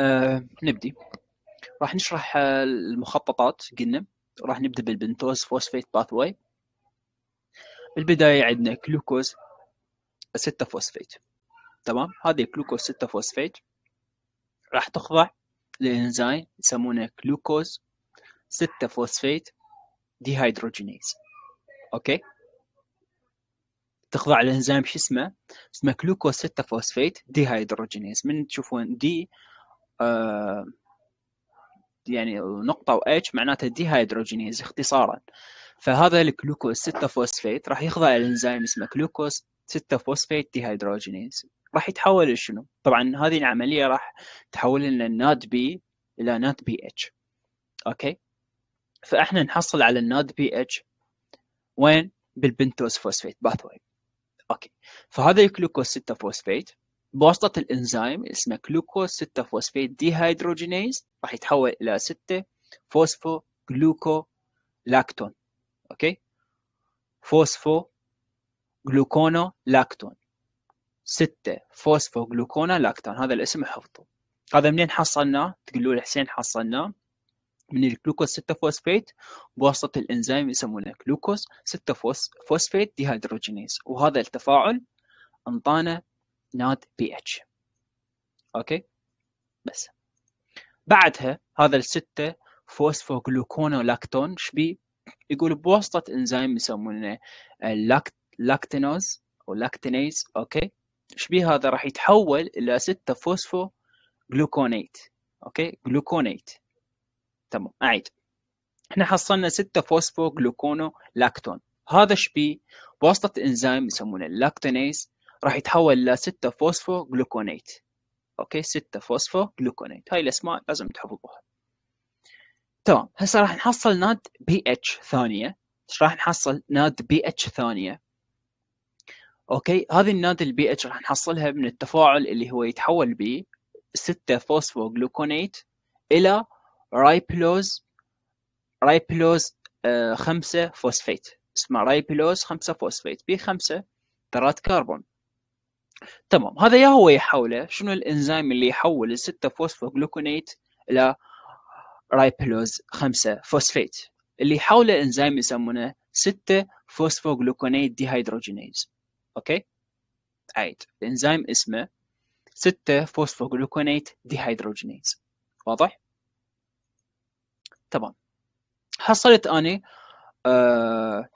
آه نبدي راح نشرح آه، المخططات قلنا راح نبدا بالبنتوز فوسفيت باث واي بالبدايه عندنا جلوكوز 6 فوسفيت تمام هذه جلوكوز 6 فوسفيت راح تخضع لانزيم يسمونه جلوكوز 6 فوسفيت ديهيدروجينيز اوكي تخضع لانزيم شو اسمه اسمه جلوكوز 6 فوسفيت ديهيدروجينيز من تشوفون دي آه، يعني نقطة و H معناتها ديهايدروجينيز اختصارا فهذا الجلوكوز 6 فوسفيت راح يخضع لانزيم اسمه جلوكوز 6 فوسفيت ديهايدروجينيز راح يتحول لشنو؟ طبعا هذه العملية راح تحول لنا النات بي إلى ناد بي اتش اوكي فاحنا نحصل على النات بي اتش وين؟ بالبنتوز فوسفيت باثوي اوكي فهذا الجلوكوز 6 فوسفيت بواسطة الإنزيم اسمه جلوكوز 6 فوسفيت ديهيدروجينيز راح يتحول إلى 6 فوسفو جلوكو لاكتون أوكي فوسفو جلوكونو لاكتون 6 فوسفو جلوكونو لاكتون هذا الاسم حفظه هذا منين حصلناه تقولوا لي حسين حصلناه من الجلوكوز 6 فوسفيت بواسطة الإنزيم يسمونه جلوكوز 6 فوسفيت ديهيدروجينيز وهذا التفاعل انطانا not pH اوكي بس بعدها هذا الستة لاكتون شبي يقول بواسطة انزيم يسمونه اللاكت لاكتينوز او لاكتينيز اوكي شبي هذا راح يتحول الى ستة فوسفو جلوكونيت اوكي جلوكونيت تمام اعيد احنا حصلنا ستة فوسفو جلوكونو لاكتون هذا شبي بواسطة انزيم يسمونه اللاكتينيز راح يتحول ل 6 فوسفو جلوكونيت اوكي 6 فوسفو جلوكونيت هاي الاسماء لازم تحفظوها تمام هسه راح نحصل ناد بي اتش ثانيه راح نحصل ناد بي اتش ثانيه اوكي هذه الناد البي اتش راح نحصلها من التفاعل اللي هو يتحول ب 6 فوسفو جلوكونيت الى رايبلوز رايبلوز 5 آه، فوسفيت اسمه رايبلوز 5 فوسفيت بي 5 ذرات كربون تمام هذا يا هو يحوله شنو الانزيم اللي يحول الستة فوسفوجلوكونيت الى رايبلوز 5 فوسفيت اللي يحوله انزيم يسمونه 6 فوسفوجلوكونيت ديهيدروجينيز اوكي عيد الانزيم اسمه 6 فوسفوجلوكونيت ديهيدروجينيز واضح تمام حصلت اني آه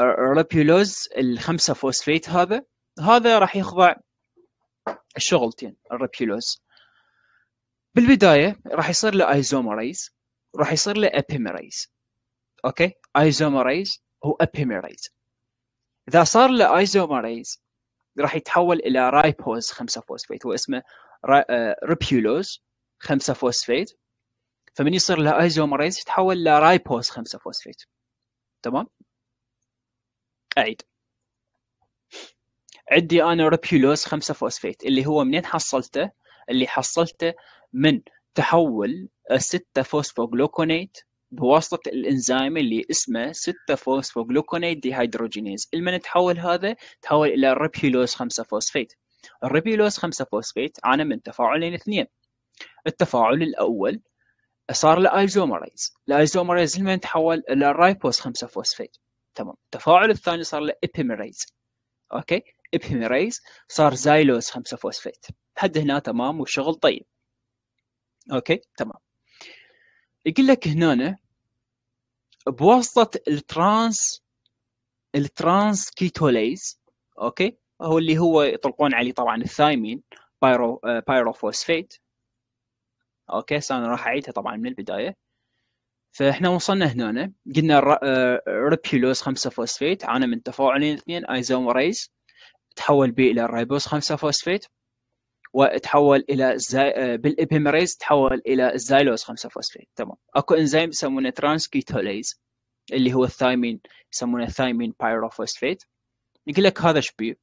رابيولوز 5 فوسفيت هذا هذا راح يخضع الشغلتين الريبيولوز بالبدايه راح يصير له ايزومريز راح يصير له ابيميريز اوكي ايزومريز هو ابيميريز اذا صار له ايزومريز راح يتحول الى رايبوز 5 فوسفيت هو اسمه ريبيولوز 5 آه، فوسفيت فمن يصير له ايزومريز يتحول لرايبوز 5 فوسفيت تمام اعيد عندي انا ريبيولوز 5 فوسفيت اللي هو منين حصلته؟ اللي حصلته من تحول 6 فوسفوجلوكونيت بواسطه الانزيم اللي اسمه 6 فوسفوجلوكونيت ديهيدروجينيز المن تحول هذا تحول الى ريبيولوز 5 فوسفيت الريبيولوز 5 فوسفيت عانى من تفاعلين اثنين التفاعل الاول صار لايزومريز الايزومريز المن تحول الى رايبوز 5 فوسفيت تمام التفاعل الثاني صار له اوكي ابيميريز صار زايلوز 5 فوسفيت حد هنا تمام والشغل طيب اوكي تمام يقول لك هنا بواسطه الترانس الترانس كيتوليز اوكي هو اللي هو يطلقون عليه طبعا الثايمين بايرو آه، بايروفوسفيت اوكي انا راح اعيدها طبعا من البدايه فاحنا وصلنا هنا قلنا آه، آه، ريبيولوز 5 فوسفيت عانى من تفاعلين اثنين ايزومريز تحول به الى الريبوز 5 فوسفيت وتحول الى زي... بالابيمريز تحول الى الزايلوز 5 فوسفيت تمام اكو انزيم يسمونه ترانس كيتوليز اللي هو الثايمين يسمونه ثايمين بايروفوسفيت يقول لك هذا شبيه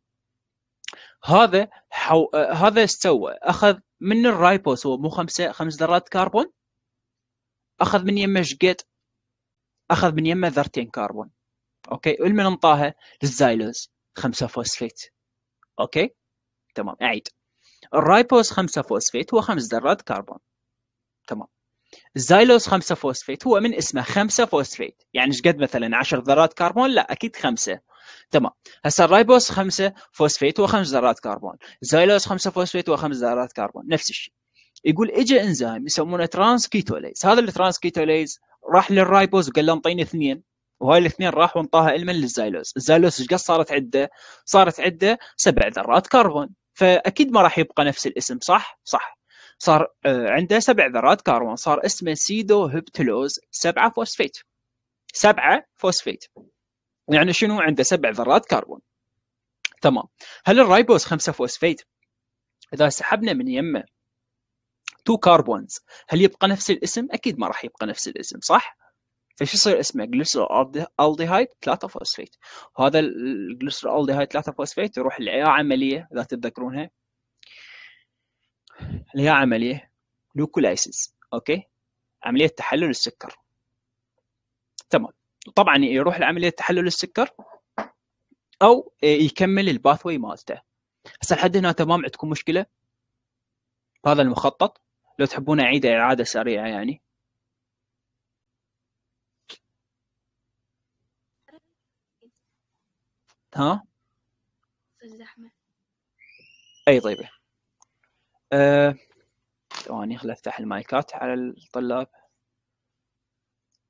هذا حو... هذا ايش سوى؟ اخذ من الرايبوز هو مو خمسه خمس ذرات كربون اخذ من يمه شقد اخذ من يمه ذرتين كربون اوكي والمن انطاها للزايلوز خمسه فوسفيت اوكي تمام اعيد الرايبوز 5 فوسفيت هو 5 ذرات كربون تمام الزايلوز 5 فوسفيت هو من اسمه 5 فوسفيت يعني ايش قد مثلا 10 ذرات كربون لا اكيد 5 تمام هسه الرايبوز 5 فوسفيت هو 5 ذرات كربون الزايلوز 5 فوسفيت هو 5 ذرات كربون نفس الشيء يقول اجى انزيم يسمونه ترانس كيتوليز هذا الترانس كيتوليز راح للرايبوز وقال له انطيني اثنين وهاي الاثنين راح وانطاها علما للزايلوس الزايلوس ايش قد صارت عده صارت عده سبع ذرات كربون فاكيد ما راح يبقى نفس الاسم صح صح صار آه، عنده سبع ذرات كربون صار اسمه سيدو هبتلوز سبعة فوسفيت سبعة فوسفيت يعني شنو عنده سبع ذرات كربون تمام هل الرايبوز خمسة فوسفيت اذا سحبنا من يمه تو كاربونز هل يبقى نفس الاسم اكيد ما راح يبقى نفس الاسم صح فايش يصير اسمه الديهايد 3 فوسفيت وهذا الديهايد 3 فوسفيت يروح لأي عمليه اذا تتذكرونها اللي هي عمليه لوكولايسيس اوكي عمليه تحلل السكر تمام طبعا يروح لعمليه تحلل السكر او يكمل الباثوي مالته هسه لحد هنا تمام عندكم مشكله هذا المخطط لو تحبون اعيده اعاده سريعه يعني ها في الزحمة أي طيبة أه... ثواني خل أفتح المايكات على الطلاب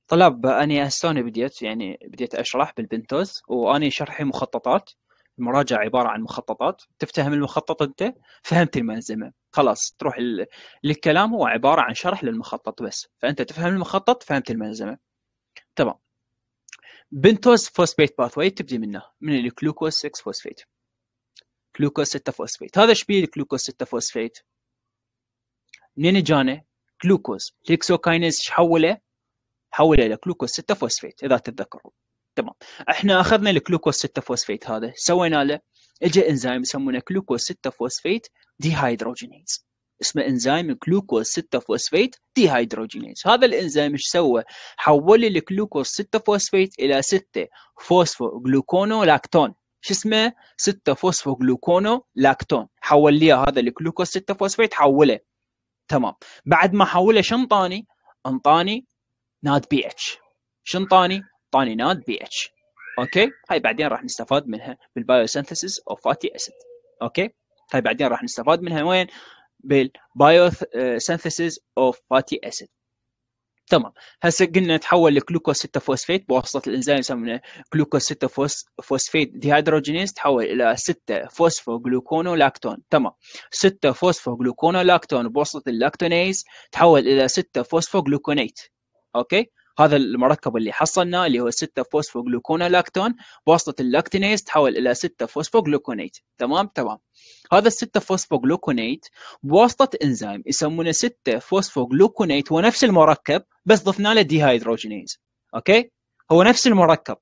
طلاب أني هسوني بديت يعني بديت أشرح بالبنتوز وأني شرحي مخططات المراجعة عبارة عن مخططات تفتهم المخطط أنت فهمت الملزمة خلاص تروح للكلام هو عبارة عن شرح للمخطط بس فأنت تفهم المخطط فهمت الملزمة تمام بنتوز فوسفيت باثوي تبدي منه من الجلوكوز 6 فوسفيت جلوكوز 6 فوسفيت هذا ايش بيه الجلوكوز 6 فوسفيت منين جانا جلوكوز الهكسوكاينيز حوله حوله الى جلوكوز 6 فوسفيت اذا تتذكروا تمام احنا اخذنا الجلوكوز 6 فوسفيت هذا سوينا له اجى انزيم يسمونه جلوكوز 6 فوسفيت ديهايدروجينيز اسمه انزيم جلوكوز 6 فوسفيت دي هيدروجينيز هذا الانزيم ايش سوى حول الجلوكوز 6 فوسفيت الى 6 فوسفو جلوكونو لاكتون شو اسمه 6 فوسفو جلوكونو لاكتون حول لي هذا الجلوكوز 6 فوسفيت حوله تمام بعد ما حوله شنطاني انطاني انطاني ناد بي اتش شنطاني انطاني ناد بي اتش اوكي هاي بعدين راح نستفاد منها بالبايوسينثيسيس اوف فاتي اسيد اوكي هاي بعدين راح نستفاد منها وين بالبايوسينثيسيس اوف فاتي اسيد تمام هسه قلنا تحول لجلوكوز 6 فوسفيت بواسطه الانزيم يسمونه جلوكوز 6 فوس فوسفيت ديهيدروجينيز تحول الى 6 فوسفو جلوكونو لاكتون تمام 6 فوسفو جلوكونو لاكتون بواسطه اللاكتونيز تحول الى 6 فوسفو جلوكونيت اوكي هذا المركب اللي حصلناه اللي هو 6 فوسفوجلوكونا لاكتون بواسطه اللاكتينيز تحول الى 6 فوسفوجلوكونيت تمام تمام هذا ال 6 فوسفوجلوكونيت بواسطه انزيم يسمونه 6 فوسفوجلوكونيت هو نفس المركب بس ضفنا له ديهايدروجينيز اوكي هو نفس المركب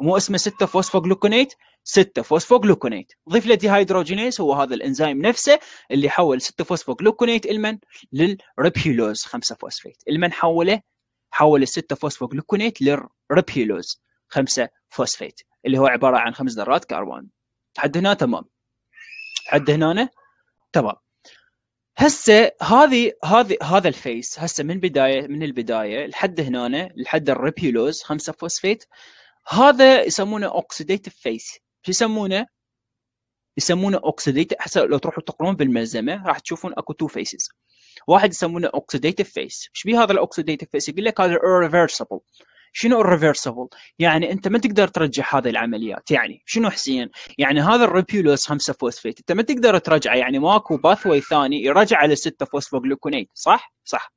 مو اسمه 6 فوسفوجلوكونيت 6 فوسفوجلوكونيت ضيف له ديهايدروجينيز هو هذا الانزيم نفسه اللي حول 6 فوسفوجلوكونيت لمن للريبيولوز 5 فوسفيت المن حوله حول الستة فوسفوجلوكونيت للربيلوز خمسة فوسفيت اللي هو عبارة عن خمس ذرات كربون حد هنا تمام حد هنا تمام هسه هذه هذه هذا الفيس هسه من بدايه من البدايه لحد هنا لحد الريبيولوز 5 فوسفيت هذا يسمونه اوكسيديتيف فيس شو يسمونه؟ يسمونه اوكسيديتيف هسه لو تروحوا تقرون بالملزمه راح تشوفون اكو تو فيسز واحد يسمونه اوكسيديتيف فيس ايش بيه هذا الاوكسيديتيف فيس يقول لك هذا ريفرسبل شنو الريفرسبل؟ يعني انت ما تقدر ترجع هذه العمليات، يعني شنو حسين؟ يعني هذا الريبيولوس 5 فوسفيت انت ما تقدر ترجعه يعني ماكو باثوي ثاني يرجع على 6 فوسفوجلوكونيت، صح؟ صح.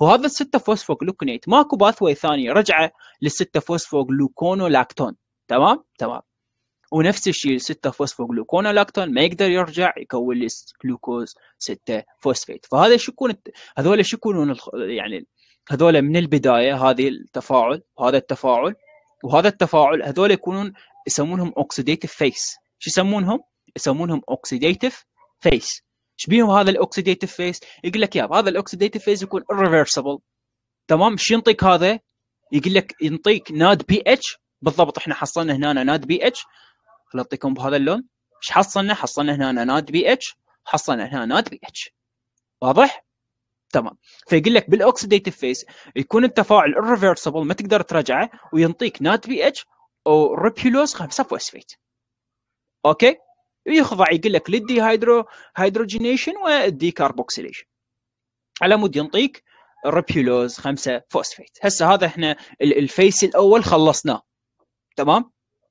وهذا ال 6 فوسفوجلوكونيت ماكو باثوي ثاني رجعه لل 6 فوسفوجلوكونولاكتون، تمام؟ تمام. ونفس الشيء 6 فوسفوجلوكونولاكتون ما يقدر يرجع يكون لي جلوكوز 6 فوسفيت فهذا شو يكون هذول شو يكونون يعني هذول من البدايه هذه التفاعل وهذا التفاعل وهذا التفاعل هذول يكونون يسمونهم اوكسيديتيف فيس شو يسمونهم؟ يسمونهم اوكسيديتيف فيس بيهم هذا الاوكسيديتيف فيس يقول لك يا هذا الاوكسيديتيف فيس يكون ريفرسبل تمام شو ينطيك هذا؟ يقول لك ينطيك ناد بي اتش بالضبط احنا حصلنا هنا ناد بي اتش اعطيكم بهذا اللون ايش حصلنا؟ حصلنا هنا ناد بي اتش حصلنا هنا ناد بي اتش واضح؟ تمام فيقول لك بالاوكسيديتيف فيس يكون التفاعل الريفرسبل ما تقدر ترجعه وينطيك نات بي اتش او ريبيولوز 5 فوسفيت اوكي يخضع يقول لك للدي هيدرو هيدروجينيشن والديكاربوكسيليشن على مود ينطيك ريبيولوز 5 فوسفيت هسه هذا احنا الفيس الاول خلصناه تمام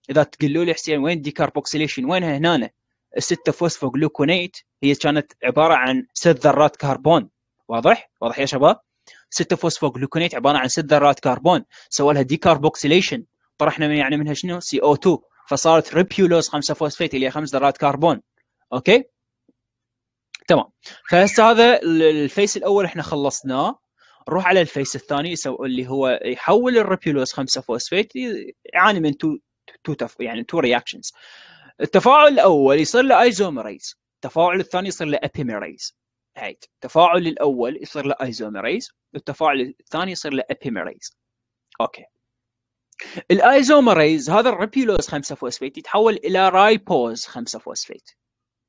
اذا تقولوا لي حسين وين ديكاربوكسيليشن وينها هنا الستة جلوكونيت هي كانت عباره عن ست ذرات كربون واضح واضح يا شباب فوسفو جلوكونيت عباره عن ست ذرات كربون سوى لها ديكاربوكسيليشن طرحنا من يعني منها شنو سي او 2 فصارت ريبيولوز 5 فوسفيت اللي هي خمس ذرات كربون اوكي تمام فهسه هذا الفيس الاول احنا خلصناه نروح على الفيس الثاني اللي هو يحول الريبيولوز 5 فوسفيت يعاني من تو تف... يعني تو رياكشنز التفاعل الاول يصير له ايزوميريز التفاعل الثاني يصير له ابيميريز هيك التفاعل الاول يصير له ايزوميريز والتفاعل الثاني يصير له ابيميريز اوكي الايزوميريز هذا الريبيولوز 5 فوسفيت يتحول الى رايبوز 5 فوسفيت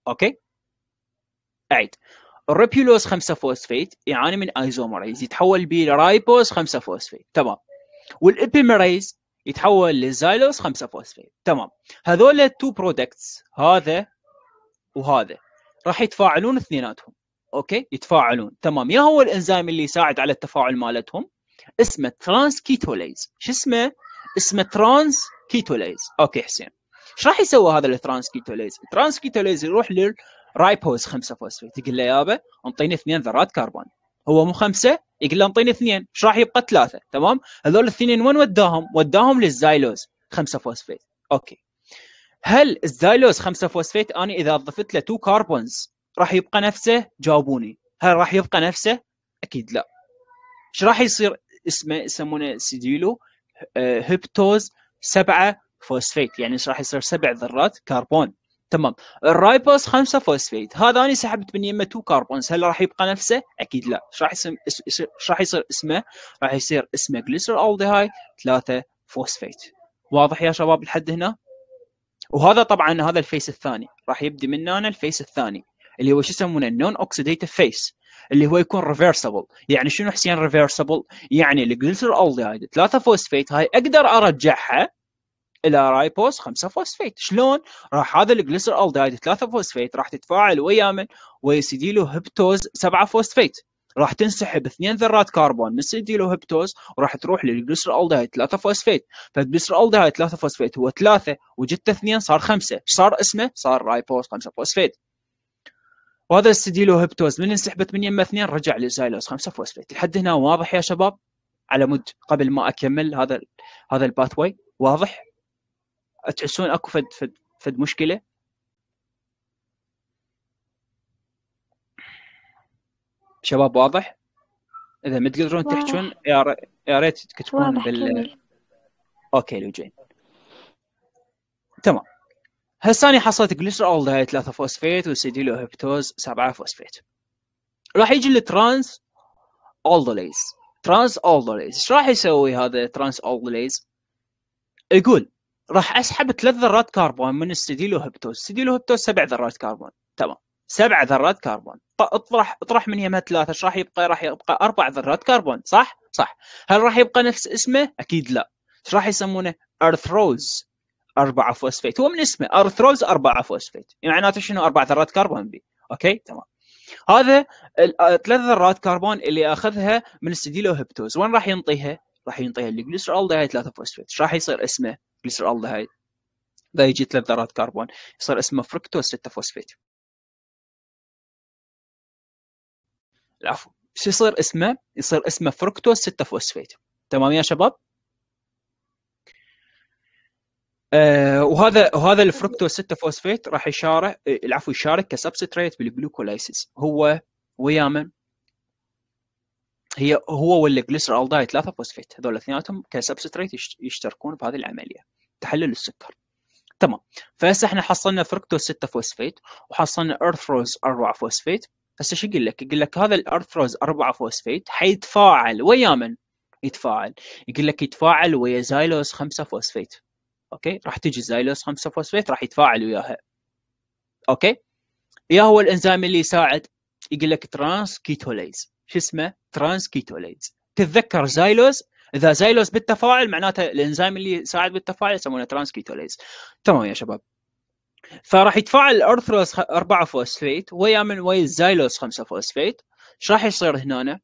اوكي عيد الريبيولوز 5 فوسفيت يعاني من ايزوميريز يتحول به لرايبوز 5 فوسفيت تمام والابيميريز يتحول للزايلوس 5 فوسفيت تمام هذول التو برودكتس هذا وهذا راح يتفاعلون اثنيناتهم اوكي يتفاعلون تمام يا هو الانزيم اللي يساعد على التفاعل مالتهم اسمه ترانس كيتوليز شو اسمه اسمه ترانس كيتوليز اوكي حسين ايش راح يسوي هذا الترانس كيتوليز الترانس كيتوليز يروح للرايبوز 5 فوسفيت يقول له يابا انطيني اثنين ذرات كربون هو مو خمسه يقول له انطيني اثنين ايش راح يبقى ثلاثه تمام هذول الاثنين وين وداهم؟ وداهم للزايلوز 5 فوسفيت اوكي هل الزايلوز 5 فوسفيت انا اذا ضفت له 2 كاربونز راح يبقى نفسه؟ جاوبوني هل راح يبقى نفسه؟ اكيد لا ايش راح يصير اسمه يسمونه سيديلو آه، هيبتوز 7 فوسفيت يعني ايش راح يصير سبع ذرات كربون تمام الرايبوز 5 فوسفيت هذا انا سحبت من يمه 2 كربونز هل راح يبقى نفسه؟ اكيد لا ايش راح يصير ايش راح يصير اسمه؟ راح يصير اسمه جليسرالديهايد 3 فوسفيت واضح يا شباب لحد هنا؟ وهذا طبعا هذا الفيس الثاني راح يبدي من هنا الفيس الثاني اللي هو شو يسمونه النون اوكسيديتيف فيس اللي هو يكون ريفرسبل يعني شنو حسين ريفرسبل يعني الجليسرالديهايد 3 فوسفيت هاي اقدر ارجعها الى رايبوز 5 فوسفيت شلون راح هذا الدايد 3 فوسفيت راح تتفاعل ويا من ويسيدي له هبتوز 7 فوسفيت راح تنسحب اثنين ذرات كربون من سيديلو هبتوز وراح تروح الدايد 3 فوسفيت الدايد 3 فوسفيت هو 3 وجدت 2 صار 5 ايش صار اسمه صار رايبوز 5 فوسفيت وهذا السيديلو هبتوز من انسحبت من يمه اثنين رجع للزايلوز 5 فوسفيت لحد هنا واضح يا شباب على مود قبل ما اكمل هذا هذا الباث واي واضح تحسون اكو فد فد فد مشكله شباب واضح اذا ما تقدرون تحجون يا ريت تكتبون بال اوكي لوجين تمام هسه انا حصلت جليسرول هاي 3 فوسفيت وسيديلو هيبتوز 7 فوسفيت راح يجي الترانس اولدوليز ترانس اولدوليز ايش راح يسوي هذا ترانس اولدوليز يقول راح اسحب ثلاث ذرات كربون من السديلو هبتوس السديلو هبتوس سبع ذرات كربون تمام سبع ذرات كربون اطرح اطرح من يمها ثلاثه ايش راح يبقى راح يبقى اربع ذرات كربون صح صح هل راح يبقى نفس اسمه اكيد لا ايش راح يسمونه ارثروز أربعة فوسفيت هو من اسمه ارثروز أربعة فوسفيت يعني معناته شنو أربع ذرات كربون بي اوكي تمام هذا آه، ثلاث ذرات كربون اللي اخذها من السديلو هبتوز وين راح ينطيها؟ راح ينطيها الجليسرول داي 3 فوسفيت ايش راح يصير اسمه؟ جليسرالدهايد ذا يجي ثلاث ذرات كربون يصير اسمه فركتوز 6 فوسفيت العفو شو يصير اسمه؟ يصير اسمه فركتوز 6 فوسفيت تمام يا شباب؟ آه وهذا وهذا الفركتوز 6 فوسفيت راح يشارك آه، العفو يشارك كسبستريت بالجلوكولايسيس هو ويا من؟ هي هو دايت 3 فوسفيت هذول اثنيناتهم كسبستريت يشتركون بهذه العمليه تحلل السكر تمام فهسه احنا حصلنا فركتوز 6 فوسفيت وحصلنا ارثروز 4 فوسفيت هسه شو يقول لك؟ يقول لك هذا الارثروز 4 فوسفيت حيتفاعل ويا من؟ يتفاعل يقول لك يتفاعل ويا زايلوز 5 فوسفيت اوكي راح تجي زايلوز 5 فوسفيت راح يتفاعل وياها اوكي يا هو الانزيم اللي يساعد يقول لك ترانس كيتوليز شو اسمه ترانس كيتوليز تتذكر زايلوز اذا زايلوز بالتفاعل معناته الانزيم اللي يساعد بالتفاعل يسمونه ترانس كيتوليز تمام يا شباب فراح يتفاعل الارثروز 4 فوسفيت ويا من ويا الزايلوز 5 فوسفيت ايش راح يصير هنا؟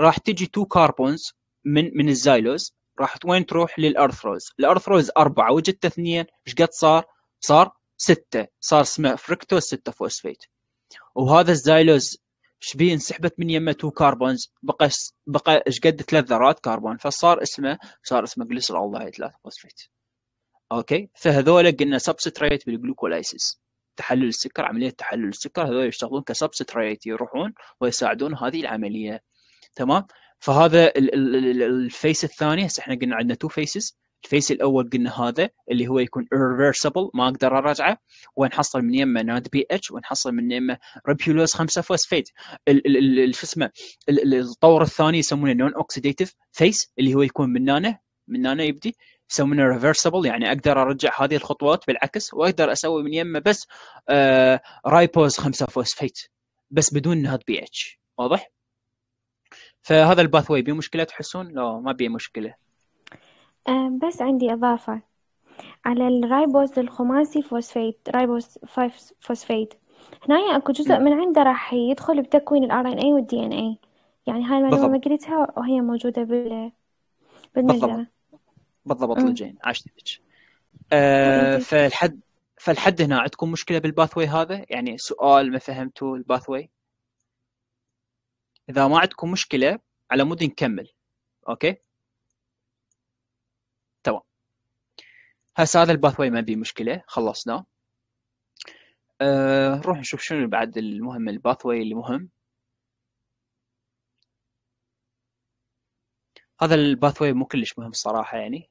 راح تجي 2 كاربونز من من الزايلوز راح وين تروح للارثروز الارثروز 4 وجدت اثنين ايش قد صار صار ستة صار اسمه فركتوز 6 فوسفيت وهذا الزايلوز شبيه انسحبت من يمه تو كربونز بقى بقى اش قد ثلاث ذرات كربون فصار اسمه صار اسمه جليسرالدهيد ثلاث فوسفيت اوكي فهذول قلنا سبستريت بالجلوكولايسيس تحلل السكر عمليه تحلل السكر هذول يشتغلون كسبستريت يروحون ويساعدون هذه العمليه تمام فهذا الفيس الثاني هسه احنا قلنا عندنا تو فيسز الفيس الاول قلنا هذا اللي هو يكون irreversible ما اقدر ارجعه ونحصل من يمه نات بي اتش ونحصل من يمه ريبيولوز 5 فوسفيت شو اسمه الطور الثاني يسمونه نون اوكسيديتيف فيس اللي هو يكون من هنا من هنا يبدي يسمونه ريفرسبل يعني اقدر ارجع هذه الخطوات بالعكس واقدر اسوي من يمه بس رايبوز 5 فوسفيت بس بدون نات بي اتش واضح؟ فهذا الباث واي بيه مشكله تحسون؟ لا ما بيه مشكله بس عندي إضافة على الرايبوز الخماسي فوسفيت رايبوز 5 فوسفيت هنا اكو جزء من عنده راح يدخل بتكوين الار ان اي والدي ان اي يعني هاي المعلومه ما قريتها وهي موجوده بال بالمجله بالضبط لجين عشتك أه طيب. فالحد فالحد هنا عندكم مشكله بالباثوي هذا يعني سؤال ما فهمتوا الباثوي اذا ما عندكم مشكله على مود نكمل اوكي هسه هذا الباث ما بي مشكله خلصناه أه نروح نشوف شنو بعد المهم الباث اللي مهم هذا الباث مو كلش مهم الصراحه يعني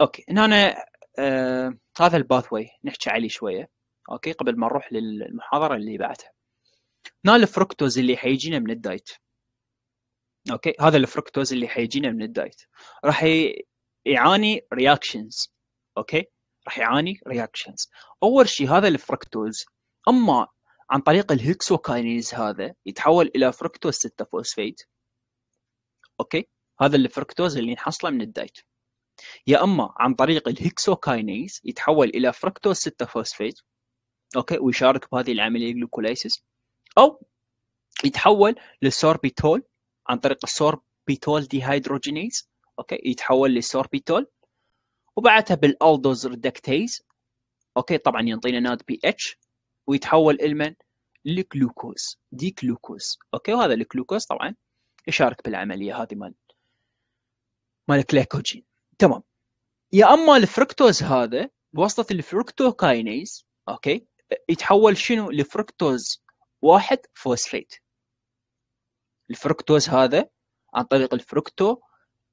اوكي هنا أنا آه هذا الباث نحكي عليه شويه اوكي قبل ما نروح للمحاضره اللي بعدها هنا الفركتوز اللي حيجينا من الدايت اوكي هذا الفركتوز اللي حيجينا من الدايت راح يعاني رياكشنز اوكي راح يعاني رياكشنز اول شيء هذا الفركتوز اما عن طريق الهكسوكاينيز هذا يتحول الى فركتوز 6 فوسفيت اوكي هذا الفركتوز اللي نحصله من الدايت يا اما عن طريق الهكسوكاينيز يتحول الى فركتوز 6 فوسفيت اوكي ويشارك بهذه العمليه الجلوكولايسيس او يتحول للسوربيتول عن طريق السوربيتول ديهيدروجينيز اوكي يتحول لسوربيتول وبعدها بالالدوز ريدكتيز اوكي طبعا ينطينا ناد بي اتش ويتحول لمن للجلوكوز دي جلوكوز اوكي وهذا الجلوكوز طبعا يشارك بالعمليه هذه مال مال الكليكوجين تمام يا اما الفركتوز هذا بواسطه الفركتوكاينيز اوكي يتحول شنو لفركتوز واحد فوسفيت الفركتوز هذا عن طريق الفركتو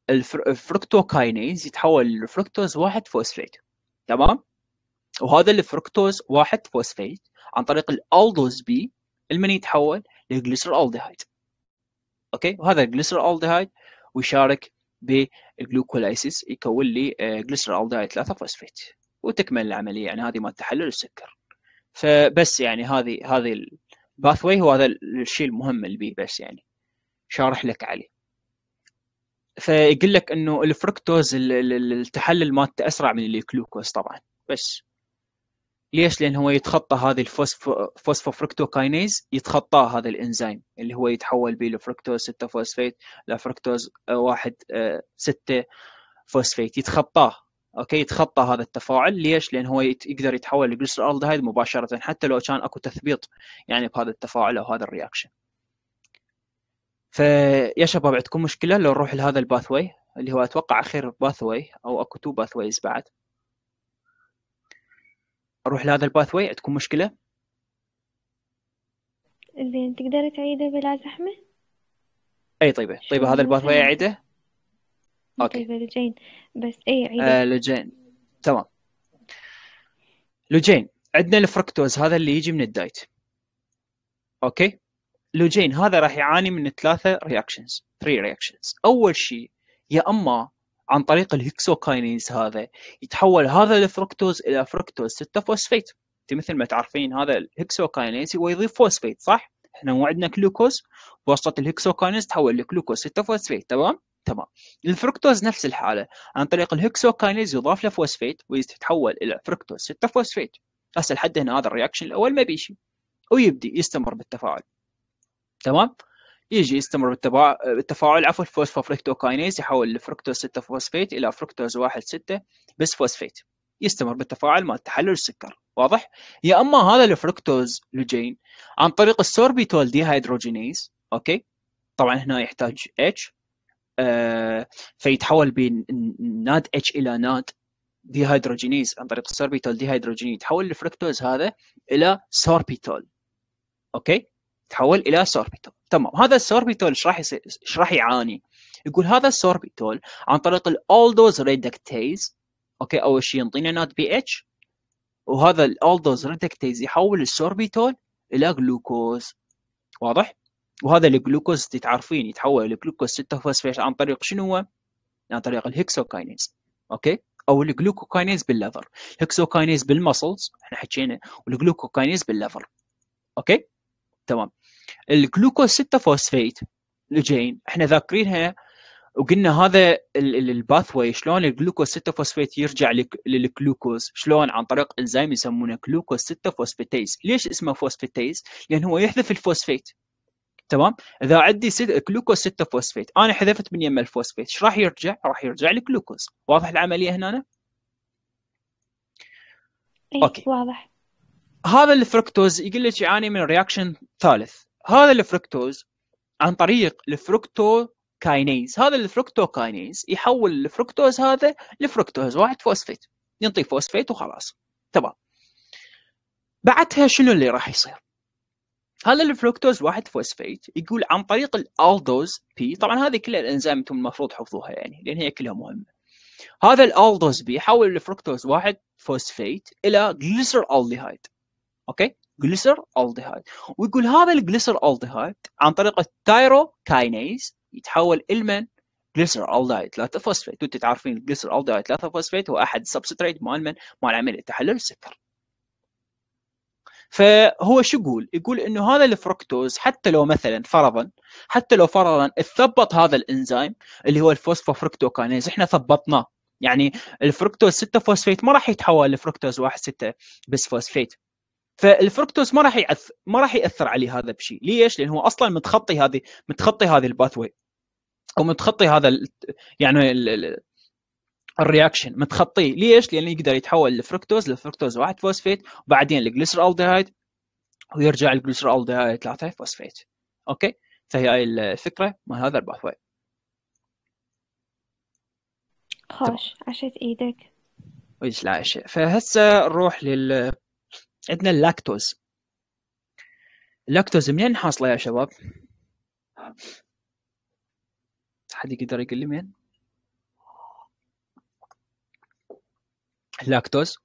الفركتوكاينيز يتحول لفركتوز واحد فوسفيت تمام وهذا الفركتوز واحد فوسفيت عن طريق الالدوز بي المن يتحول لجليسرالدهايد اوكي وهذا الجليسرالدهايد ويشارك بالجلوكولايسيس يكون لي جليسرالدهايد 3 فوسفيت وتكمل العمليه يعني هذه مال تحلل السكر فبس يعني هذه هذه الباثوي هو هذا الشيء المهم اللي بيه بس يعني شارح لك عليه فيقول لك انه الفركتوز التحلل مالته اسرع من الجلوكوز طبعا بس ليش؟ لان هو يتخطى هذه الفوسفوفركتوكاينيز يتخطاه هذا الانزيم اللي هو يتحول به لفركتوز 6 فوسفيت لفركتوز 1 6 آه، فوسفيت يتخطاه اوكي يتخطى هذا التفاعل ليش؟ لان هو يقدر يتحول لجليسرالدهايد مباشره حتى لو كان اكو تثبيط يعني بهذا التفاعل او هذا الرياكشن. فيا شباب عندكم مشكله لو نروح لهذا الباث واي اللي هو اتوقع اخير باث واي او اكو تو باث وايز بعد اروح لهذا الباث واي عندكم مشكله زين تقدر تعيده بلا زحمه اي طيبه طيبه هذا الباث واي اعيده اوكي طيبه لجين بس اي عيده آه لجين تمام لجين عندنا الفركتوز هذا اللي يجي من الدايت اوكي لوجين هذا راح يعاني من ثلاثه رياكشنز ثري رياكشنز اول شيء يا اما عن طريق الهكسوكاينيز هذا يتحول هذا الفركتوز الى فركتوز 6 فوسفيت انت مثل ما تعرفين هذا الهكسوكاينيز هو يضيف فوسفيت صح؟ احنا مو عندنا جلوكوز بواسطه الهكسوكاينيز تحول لجلوكوز 6 فوسفيت تمام؟ تمام الفركتوز نفس الحاله عن طريق الهكسوكاينيز يضاف له فوسفيت ويتحول الى فركتوز 6 فوسفيت هسه لحد هنا هذا الرياكشن الاول ما بيشي ويبدي يستمر بالتفاعل تمام يجي يستمر بالتفاعل عفوا الفوسفوفركتوكاينيز يحول الفركتوز 6 فوسفيت الى فركتوز 1 6 بس فوسفيت يستمر بالتفاعل مال تحلل السكر واضح يا اما هذا الفركتوز لوجين عن طريق السوربيتول ديهيدروجينيز اوكي طبعا هنا يحتاج اتش آه فيتحول بين ناد اتش الى ناد ديهيدروجينيز عن طريق السوربيتول ديهيدروجينيز يتحول الفركتوز هذا الى سوربيتول اوكي تحول الى سوربيتول تمام هذا السوربيتول ايش راح يصير ايش راح يعاني يقول هذا السوربيتول عن طريق الاولدوز ريدكتيز اوكي اول شيء ينطينا نات بي اتش وهذا الاولدوز ريدكتيز يحول السوربيتول الى جلوكوز واضح وهذا الجلوكوز تعرفين يتحول الى جلوكوز 6 فوسفيت عن طريق شنو هو عن طريق الهكسوكاينيز اوكي او الجلوكوكاينيز بالليفر هكسوكاينيز بالمسلز احنا حكينا والجلوكوكاينيز بالليفر اوكي تمام الجلوكوز 6 فوسفيت لجين احنا ذاكرينها وقلنا هذا الباث واي شلون الجلوكوز 6 فوسفيت يرجع للجلوكوز شلون عن طريق انزيم يسمونه جلوكوز 6 فوسفيتيز ليش اسمه فوسفيتيز؟ لان هو يحذف الفوسفيت تمام اذا عندي جلوكوز 6 فوسفيت انا حذفت من يم الفوسفيت ايش راح يرجع راح يرجع الجلوكوز واضح العمليه هنا إيه، اوكي واضح هذا الفركتوز يقول لك يعاني من رياكشن ثالث هذا الفركتوز عن طريق الفركتو كاينيز هذا الفركتو كاينيز يحول الفركتوز هذا لفركتوز واحد فوسفيت ينطي فوسفيت وخلاص تمام بعدها شنو اللي راح يصير هذا الفركتوز واحد فوسفيت يقول عن طريق الالدوز بي طبعا هذه كلها الانزيم انتم المفروض حفظوها يعني لان هي كلها مهمه هذا الالدوز بي يحول الفركتوز واحد فوسفيت الى جليسرالديهايد اوكي جليسر الدهايد ويقول هذا الجليسر الدهايد عن طريق التايرو كاينيز يتحول لمن جليسر الدهايد 3 فوسفيت وانت تعرفين الجليسر الدهايد 3 فوسفيت هو احد السبستريت مال من مال عمليه تحلل السكر فهو شو يقول؟ يقول انه هذا الفركتوز حتى لو مثلا فرضا حتى لو فرضا اثبط هذا الانزيم اللي هو الفوسفوفركتوكانيز احنا ثبطناه يعني الفركتوز 6 فوسفيت ما راح يتحول لفركتوز 1 6 بس فوسفيت فالفركتوز ما راح يأثر ما راح ياثر عليه هذا بشيء ليش لانه هو اصلا متخطي هذه متخطي هذه الباثوي او متخطي هذا الـ يعني الرياكشن متخطيه ليش؟ لانه يقدر يتحول لفركتوز لفركتوز 1 فوسفيت وبعدين لجليسرالدهايد ويرجع الجليسرالدهايد 3 فوسفيت اوكي فهي هاي الفكره ما هذا الباث خوش عشت ايدك ويش لا شيء فهسه نروح لل عندنا اللاكتوز اللاكتوز منين حاصله يا شباب؟ حد يقدر يقول لي منين؟ اللاكتوز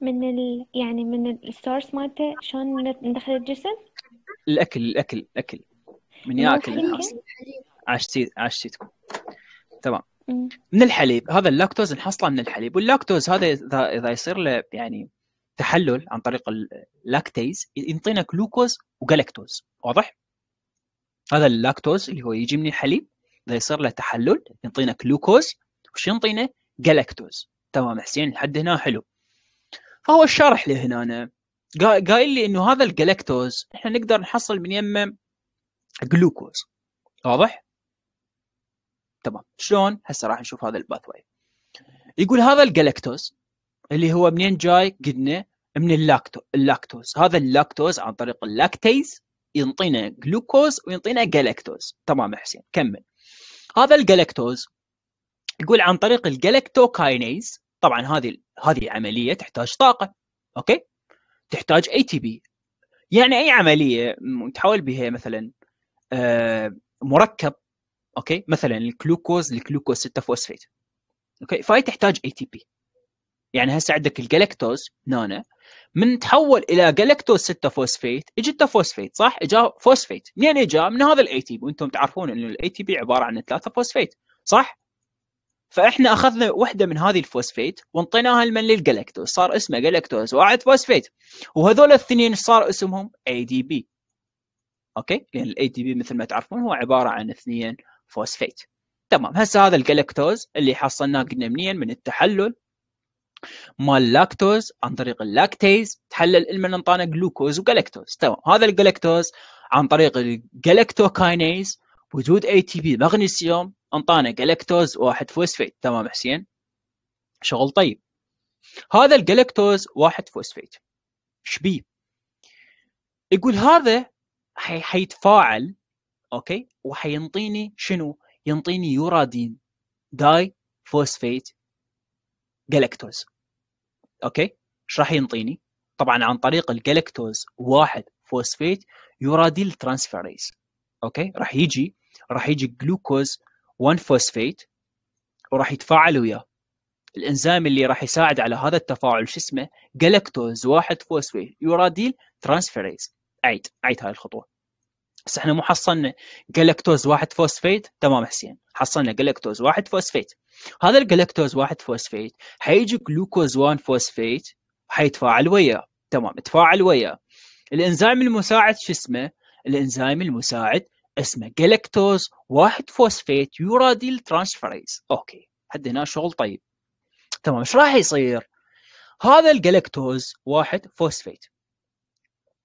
من ال... يعني من السورس مالته شلون ندخل الجسم؟ الاكل الاكل الاكل من ياكل عشتي عشتي تكون تمام من الحليب هذا اللاكتوز نحصله من الحليب واللاكتوز هذا اذا اذا يصير له يعني تحلل عن طريق اللاكتيز ينطينا جلوكوز وجلاكتوز واضح؟ هذا اللاكتوز اللي هو يجي من الحليب اذا يصير له تحلل ينطينا جلوكوز وش ينطينا؟ جلاكتوز تمام حسين لحد هنا حلو فهو الشارح لي هنا أنا. قايل لي انه هذا الجلاكتوز احنا نقدر نحصل من يمه جلوكوز واضح؟ تمام شلون هسه راح نشوف هذا الباث واي يقول هذا الجلاكتوز اللي هو منين جاي قلنا من اللاكتو اللاكتوز هذا اللاكتوز عن طريق اللاكتيز ينطينا جلوكوز وينطينا جلاكتوز تمام حسين كمل هذا الجلاكتوز يقول عن طريق الجلاكتوكاينيز طبعا هذه هذه عمليه تحتاج طاقه اوكي تحتاج اي تي بي يعني اي عمليه تحول بها مثلا آه، مركب اوكي مثلا الجلوكوز الجلوكوز 6 فوسفيت اوكي فهي تحتاج اي تي بي يعني هسه عندك الجلاكتوز نانا من تحول الى جلاكتوز 6 فوسفيت اجت فوسفيت صح؟ اجا فوسفيت، منين اجا؟ من هذا الاي تي بي وانتم تعرفون ان الاي تي بي عباره عن 3 فوسفيت صح؟ فاحنا اخذنا وحده من هذه الفوسفيت وانطيناها لمن للجلاكتوز صار اسمه جلاكتوز واحد فوسفيت وهذول الاثنين صار اسمهم اي دي بي اوكي لان الاي دي بي مثل ما تعرفون هو عباره عن اثنين فوسفيت تمام هسه هذا الجلكتوز اللي حصلناه قلنا منين من التحلل مال اللاكتوز عن طريق اللاكتيز تحلل المن انطانا جلوكوز وجلكتوز تمام هذا الجلكتوز عن طريق الجلكتوكاينيز وجود اي تي بي مغنيسيوم انطانا جلكتوز واحد فوسفيت تمام حسين شغل طيب هذا الجلكتوز واحد فوسفيت شبيه يقول هذا حيتفاعل اوكي وحينطيني شنو ينطيني يورادين داي فوسفيت جالكتوز اوكي ايش راح ينطيني طبعا عن طريق الجالكتوز واحد فوسفيت يوراديل ترانسفيريز اوكي راح يجي راح يجي جلوكوز 1 فوسفيت وراح يتفاعل وياه الانزيم اللي راح يساعد على هذا التفاعل شو اسمه جالكتوز 1 فوسفيت يوراديل ترانسفيريز عيد عيد هاي الخطوه بس احنا مو حصلنا جلاكتوز واحد فوسفيت تمام حسين حصلنا جلاكتوز واحد فوسفيت هذا الجلاكتوز واحد فوسفيت حيجي جلوكوز 1 فوسفيت حيتفاعل وياه تمام تفاعل وياه الانزيم المساعد شو اسمه الانزيم المساعد اسمه جلاكتوز واحد فوسفيت يوراديل ترانسفريز اوكي حد هنا شغل طيب تمام ايش راح يصير هذا الجلاكتوز واحد فوسفيت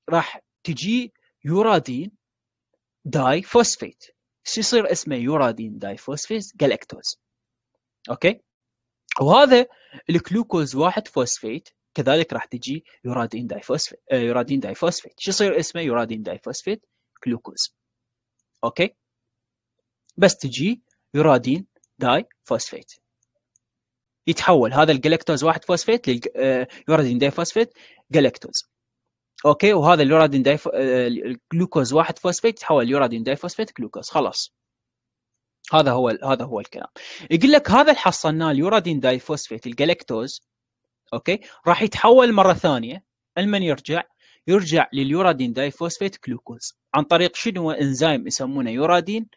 راح تجي يورادين داي فوسفيت شو يصير اسمه يورادين داي فوسفيت جلاكتوز اوكي وهذا الجلوكوز واحد فوسفيت كذلك راح تجي يورادين داي فوسفيت آه، يورادين داي فوسفيت شو يصير اسمه يورادين داي فوسفيت جلوكوز اوكي بس تجي يورادين داي فوسفيت يتحول هذا الجلاكتوز واحد فوسفيت آه، يورادين داي فوسفيت جلكتوز اوكي وهذا اليورادين دايف... آه، الجلوكوز واحد فوسفيت يتحول اليورادين دايفوسفيت جلوكوز خلاص هذا هو هذا هو الكلام يقول لك هذا اللي حصلناه اليورادين دايفوسفيت الجلكتوز اوكي راح يتحول مره ثانيه المن يرجع يرجع لليورادين دايفوسفيت جلوكوز عن طريق شنو انزيم يسمونه يورادين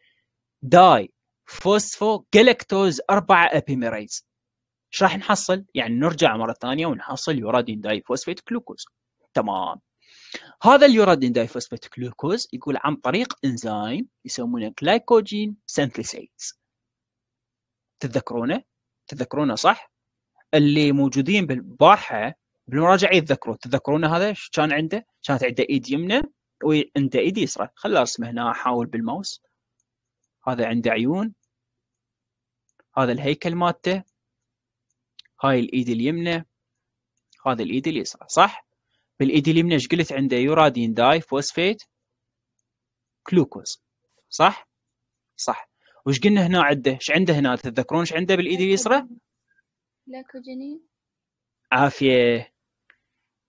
داي فوسفو جلكتوز 4 ابيميريز ايش راح نحصل؟ يعني نرجع مره ثانيه ونحصل يورادين دايفوسفيت جلوكوز تمام هذا اليورادين دايفوسفيت جلوكوز يقول عن طريق انزيم يسمونه جلايكوجين سنتلسيز تتذكرونه؟ تتذكرونه صح؟ اللي موجودين بالبارحه بالمراجعه يتذكرون تتذكرونه هذا شو كان عنده؟ كانت عنده ايد يمنى وعنده ايد يسرى خل ارسمه هنا احاول بالماوس هذا عنده عيون هذا الهيكل مالته هاي الايد اليمنى هذا الايد اليسرى صح؟ بالايد اليمنى ايش قلت عنده يورادين داي فوسفيت كلوكوز صح؟ صح وش قلنا هنا عنده؟ ايش عنده هنا تتذكرون ايش عنده بالايد اليسرى؟ جلايكوجينين عافيه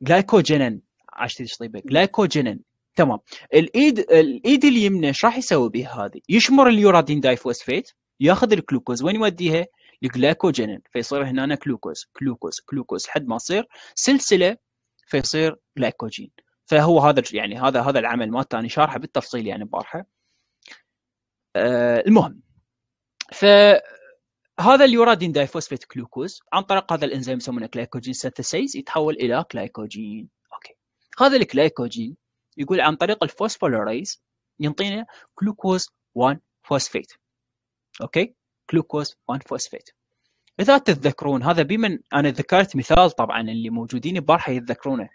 جلايكوجينين عشت ايش طيبه جلايكوجينين تمام الايد الايد اليمنى ايش راح يسوي بها هذه؟ يشمر اليورادين دايفوسفيت ياخذ الكلوكوز وين يوديها؟ الجلايكوجينين فيصير هنا كلوكوز كلوكوز كلوكوز لحد ما يصير سلسله فيصير جلايكوجين فهو هذا يعني هذا هذا العمل مالته انا شارحه بالتفصيل يعني البارحه آه المهم فهذا اليورادين دايفوسفيت جلوكوز عن طريق هذا الانزيم يسمونه جلايكوجين سنتسيز يتحول الى جلايكوجين اوكي هذا الجلايكوجين يقول عن طريق الفوسفوليريز ينطينا جلوكوز 1 فوسفيت اوكي جلوكوز 1 فوسفيت اذا تتذكرون هذا بمن انا ذكرت مثال طبعا اللي موجودين البارحه يتذكرونه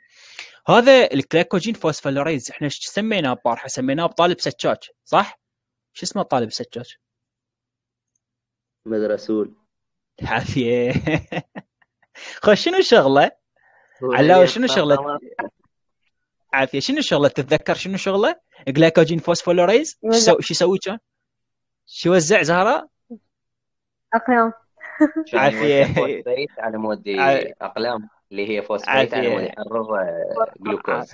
هذا الكليكوجين فوسفوليريز احنا ايش سميناه البارحه سميناه بطالب سكاك صح؟ شو اسمه طالب سكاك؟ مدرسول حافيه خوش شنو شغله علاوه يعني شنو شغله؟ عافيه شنو شغله تتذكر شنو شغله؟ جلايكوجين فوسفولوريز شو يسوي كان؟ شو يوزع زهره؟ اقلام يعني عافية على مود اقلام اللي هي فوسفيت على مود يحرر جلوكوز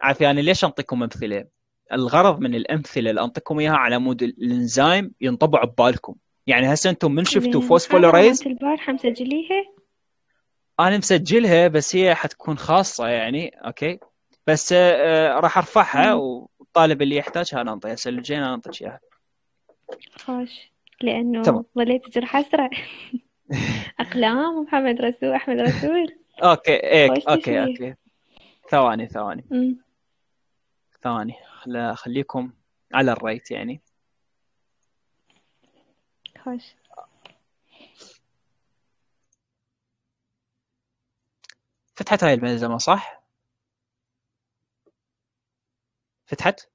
عافية انا ليش انطيكم امثله؟ الغرض من الامثله اللي انطيكم اياها على مود الانزيم ينطبع ببالكم يعني هسه انتم من شفتوا فوسفولوريز البارحه مسجليها انا مسجلها بس هي حتكون خاصه يعني اوكي بس آه, آه، راح ارفعها والطالب اللي يحتاجها انا انطيها هسه انا جينا انطيك اياها خوش لأنه ظليت تجر حسرة أقلام محمد رسول أحمد رسول أوكي إيك أوكي أوكي ثواني ثواني م. ثواني خل... خليكم على الرايت يعني خوش فتحت هاي الملزمة صح؟ فتحت؟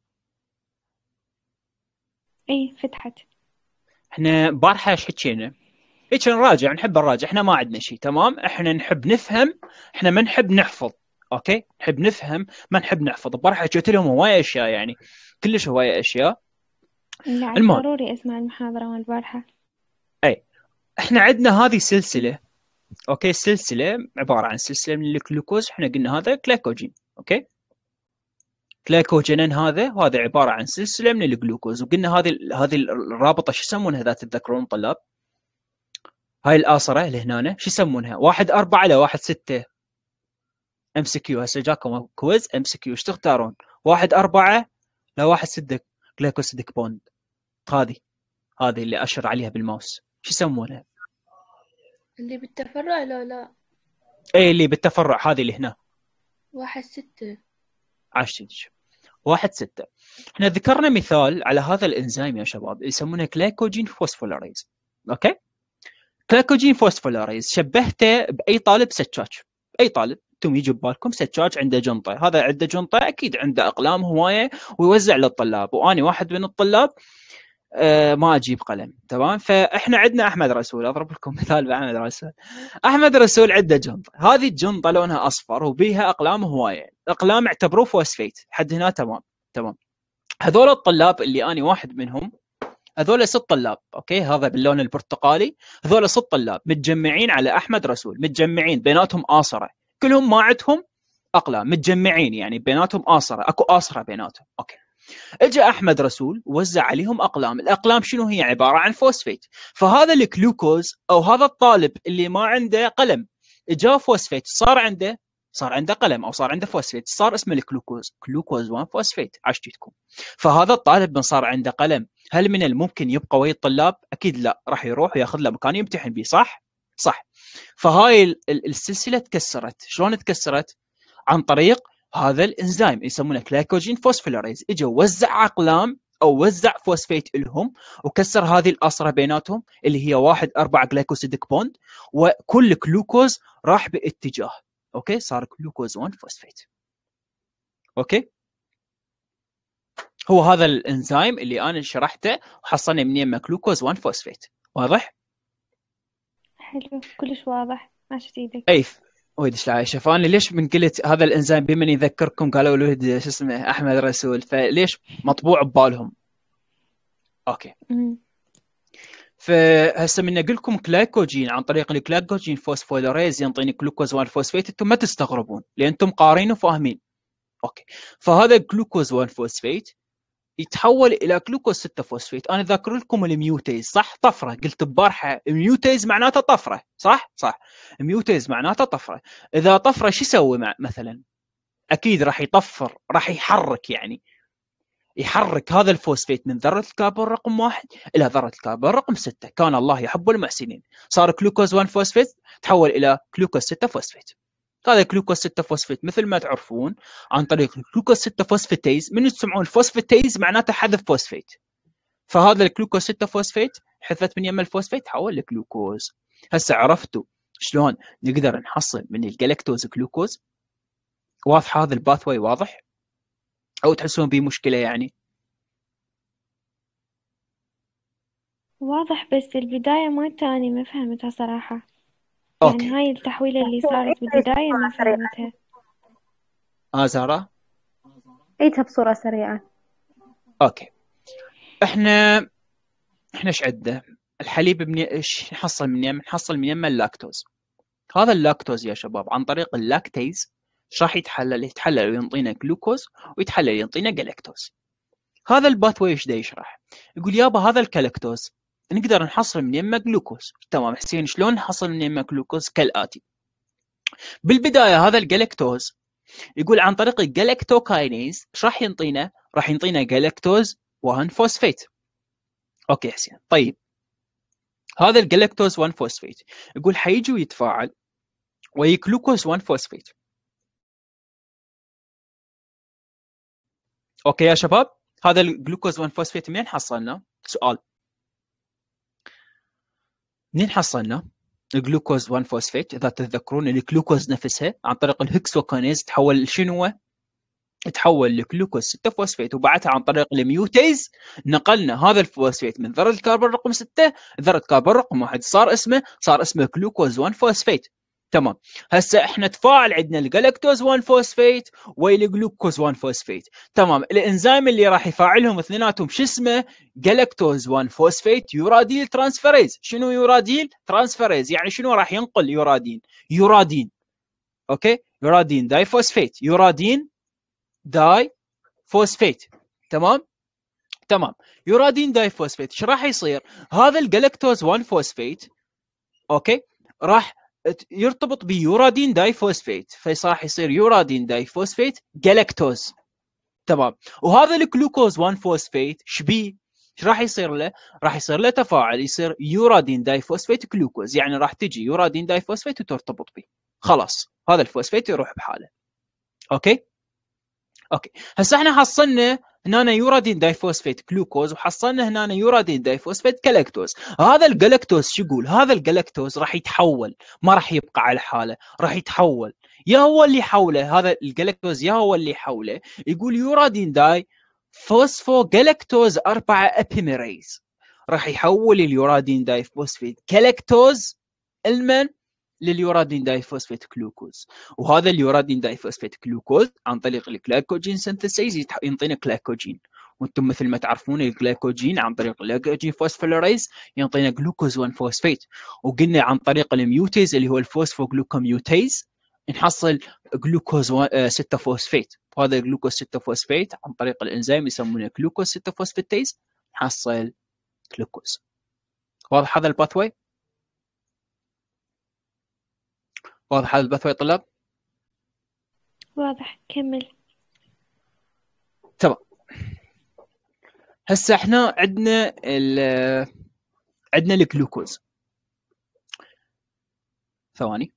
اي فتحت احنا بارحه ايش حكينا؟ هيك نراجع نحب نراجع احنا ما عندنا شيء تمام احنا نحب نفهم احنا ما نحب نحفظ اوكي نحب نفهم ما نحب نحفظ بارحه حكيت لهم هوايه اشياء يعني كلش هوايه اشياء نعم، لا ضروري اسمع المحاضره مال البارحه اي احنا عندنا هذه سلسله اوكي السلسله عباره عن سلسله من الجلوكوز احنا قلنا هذا جلايكوجين اوكي الجلايكوجينين هذا وهذا عباره عن سلسله من الجلوكوز وقلنا هذه هذه الرابطه شو يسمونها اذا تتذكرون طلاب؟ هاي الآصرة اللي هنا شو يسمونها؟ واحد أربعة لواحد ستة ام سي كيو هسه جاكم كويز ام سي كيو ايش تختارون؟ واحد أربعة 1 ستة جليكوسيدك بوند هذه هذه اللي أشر عليها بالماوس شو يسمونها؟ اللي بالتفرع لا لا اي اللي بالتفرع هذه اللي هنا واحد ستة عشج واحد ستة احنا ذكرنا مثال على هذا الانزيم يا شباب يسمونه كليكوجين فوسفولاريز اوكي كليكوجين فوسفولاريز شبهته باي طالب سكاك اي طالب انتم يجي ببالكم سكاك عنده جنطه هذا عنده جنطه اكيد عنده اقلام هوايه ويوزع للطلاب وانا واحد من الطلاب آه، ما اجيب قلم تمام فاحنا عندنا احمد رسول اضرب لكم مثال باحمد رسول احمد رسول عنده جنطه هذه الجنطه لونها اصفر وبيها اقلام هوايه اقلام اعتبروه فوسفيت حد هنا تمام تمام هذول الطلاب اللي انا واحد منهم هذول ست طلاب اوكي هذا باللون البرتقالي هذول ست طلاب متجمعين على احمد رسول متجمعين بيناتهم آصرة كلهم ما عندهم اقلام متجمعين يعني بيناتهم آصرة اكو آصرة بيناتهم اوكي اجى احمد رسول ووزع عليهم اقلام، الاقلام شنو هي؟ عباره عن فوسفيت، فهذا الجلوكوز او هذا الطالب اللي ما عنده قلم اجى فوسفيت صار عنده صار عنده قلم او صار عنده فوسفيت صار اسمه الكلوكوز كلوكوز 1 فوسفيت عشتكم فهذا الطالب من صار عنده قلم هل من الممكن يبقى ويا الطلاب اكيد لا راح يروح وياخذ له مكان يمتحن به صح صح فهاي السلسله تكسرت شلون تكسرت عن طريق هذا الانزيم يسمونه كلايكوجين فوسفيلاريز اجى وزع اقلام او وزع فوسفيت لهم وكسر هذه الاسره بيناتهم اللي هي واحد أربعة جلايكوسيدك بوند وكل جلوكوز راح باتجاه اوكي صار جلوكوز 1 فوسفيت اوكي هو هذا الانزيم اللي انا شرحته وحصلنا من ما جلوكوز 1 فوسفيت واضح؟ حلو كلش واضح ما شفت ايدك ويدش العايشه فانا ليش من قلت هذا الانزيم بما يذكركم قالوا الولد شو اسمه احمد رسول فليش مطبوع ببالهم اوكي فهسه من اقول لكم كلايكوجين عن طريق الكلايكوجين فوسفودريز ينطيني جلوكوز وان فوسفيت انتم ما تستغربون لان انتم قارين وفاهمين اوكي فهذا الجلوكوز وان فوسفيت يتحول الى جلوكوز 6 فوسفيت انا ذاكر لكم الميوتيز صح طفره قلت البارحه ميوتيز معناته طفره صح صح ميوتيز معناته طفره اذا طفره شو يسوي مع مثلا اكيد راح يطفر راح يحرك يعني يحرك هذا الفوسفيت من ذره الكربون رقم واحد الى ذره الكربون رقم ستة كان الله يحب المحسنين صار جلوكوز 1 فوسفيت تحول الى جلوكوز 6 فوسفيت هذا جلوكوز 6 فوسفيت مثل ما تعرفون عن طريق الجلوكوز 6 فوسفيتيز من تسمعون الفوسفيتيز معناته حذف فوسفيت فهذا الجلوكوز 6 فوسفيت حذفت من يم الفوسفيت حول لجلوكوز هسه عرفتوا شلون نقدر نحصل من الجلكتوز جلوكوز واضح هذا الباث واي واضح او تحسون به مشكله يعني واضح بس البداية ما تاني ما فهمتها صراحة يعني هاي التحويلة اللي صارت بالبداية ما فهمتها آه سارة عيدها بصورة سريعة أوكي إحنا إحنا إيش عندنا؟ الحليب من إيش نحصل من يم؟ نحصل من يم اللاكتوز هذا اللاكتوز يا شباب عن طريق اللاكتيز ايش راح يتحلل؟ يتحلل وينطينا جلوكوز ويتحلل ينطينا جلاكتوز هذا واي ايش دا يشرح؟ يقول يابا هذا الكلكتوز نقدر نحصل من يمه جلوكوز تمام حسين شلون نحصل من يمه جلوكوز كالاتي بالبدايه هذا الجلكتوز يقول عن طريق الجلكتوكاينيز ايش راح ينطينا؟ راح ينطينا جلكتوز 1 فوسفيت اوكي حسين طيب هذا الجلكتوز 1 فوسفيت يقول حيجي ويتفاعل وهي جلوكوز 1 فوسفيت اوكي يا شباب هذا الجلوكوز 1 فوسفيت منين حصلنا؟ سؤال منين حصلنا؟ الجلوكوز 1 فوسفيت اذا تتذكرون الجلوكوز نفسها عن طريق الهكسوكونيز تحول شنو؟ تحول لجلوكوز 6 فوسفيت وبعدها عن طريق الميوتيز نقلنا هذا الفوسفيت من ذره الكربون رقم 6 ذره كربون رقم 1 صار اسمه صار اسمه جلوكوز 1 فوسفيت تمام هسه احنا تفاعل عندنا الجلاكتوز 1 فوسفيت والجلوكوز 1 فوسفيت تمام الانزيم اللي راح يفاعلهم اثنيناتهم شو اسمه جلاكتوز 1 فوسفيت يوراديل ترانسفيريز شنو يوراديل ترانسفيريز يعني شنو راح ينقل يورادين يورادين اوكي يورادين داي فوسفيت يورادين داي فوسفيت تمام تمام يورادين داي فوسفيت ايش راح يصير هذا الجلاكتوز 1 فوسفيت اوكي راح يرتبط بيورادين داي فوسفيت فصاح يصير يورادين داي فوسفيت جلاكتوز تمام وهذا الجلوكوز 1 فوسفيت شبيه ايش راح يصير له؟ راح يصير له تفاعل يصير يورادين داي فوسفيت جلوكوز يعني راح تجي يورادين داي فوسفيت وترتبط به خلاص هذا الفوسفيت يروح بحاله اوكي اوكي هسه احنا حصلنا هنا يورادين دايفوسفيت جلوكوز وحصلنا هنا يورادين دايفوسفيت جلاكتوز هذا الجلاكتوز شو يقول هذا الجلاكتوز راح يتحول ما راح يبقى على حاله راح يتحول يا هو اللي حوله هذا الجلاكتوز يا هو اللي حوله يقول يورادين داي فوسفو جلاكتوز 4 ابيميريز راح يحول اليورادين دايفوسفيت جلاكتوز المن لليورادين دايفوسفيت كلوكوز وهذا اليورادين دايفوسفيت كلوكوز عن طريق الجلايكوجين سنتسيز ينطينا جلايكوجين وانتم مثل ما تعرفون الجلايكوجين عن طريق الجلايكوجين فوسفوليريز ينطينا جلوكوز 1 فوسفيت وقلنا عن طريق الميوتيز اللي هو الفوسفوجلوكوميوتيز نحصل جلوكوز 6 آه، فوسفيت وهذا جلوكوز 6 فوسفيت عن طريق الانزيم يسمونه جلوكوز 6 فوسفيتيز نحصل جلوكوز واضح هذا الباثوي واضح هذا البث يا طلاب؟ واضح كمل تمام هسه احنا عندنا ال عندنا الجلوكوز ثواني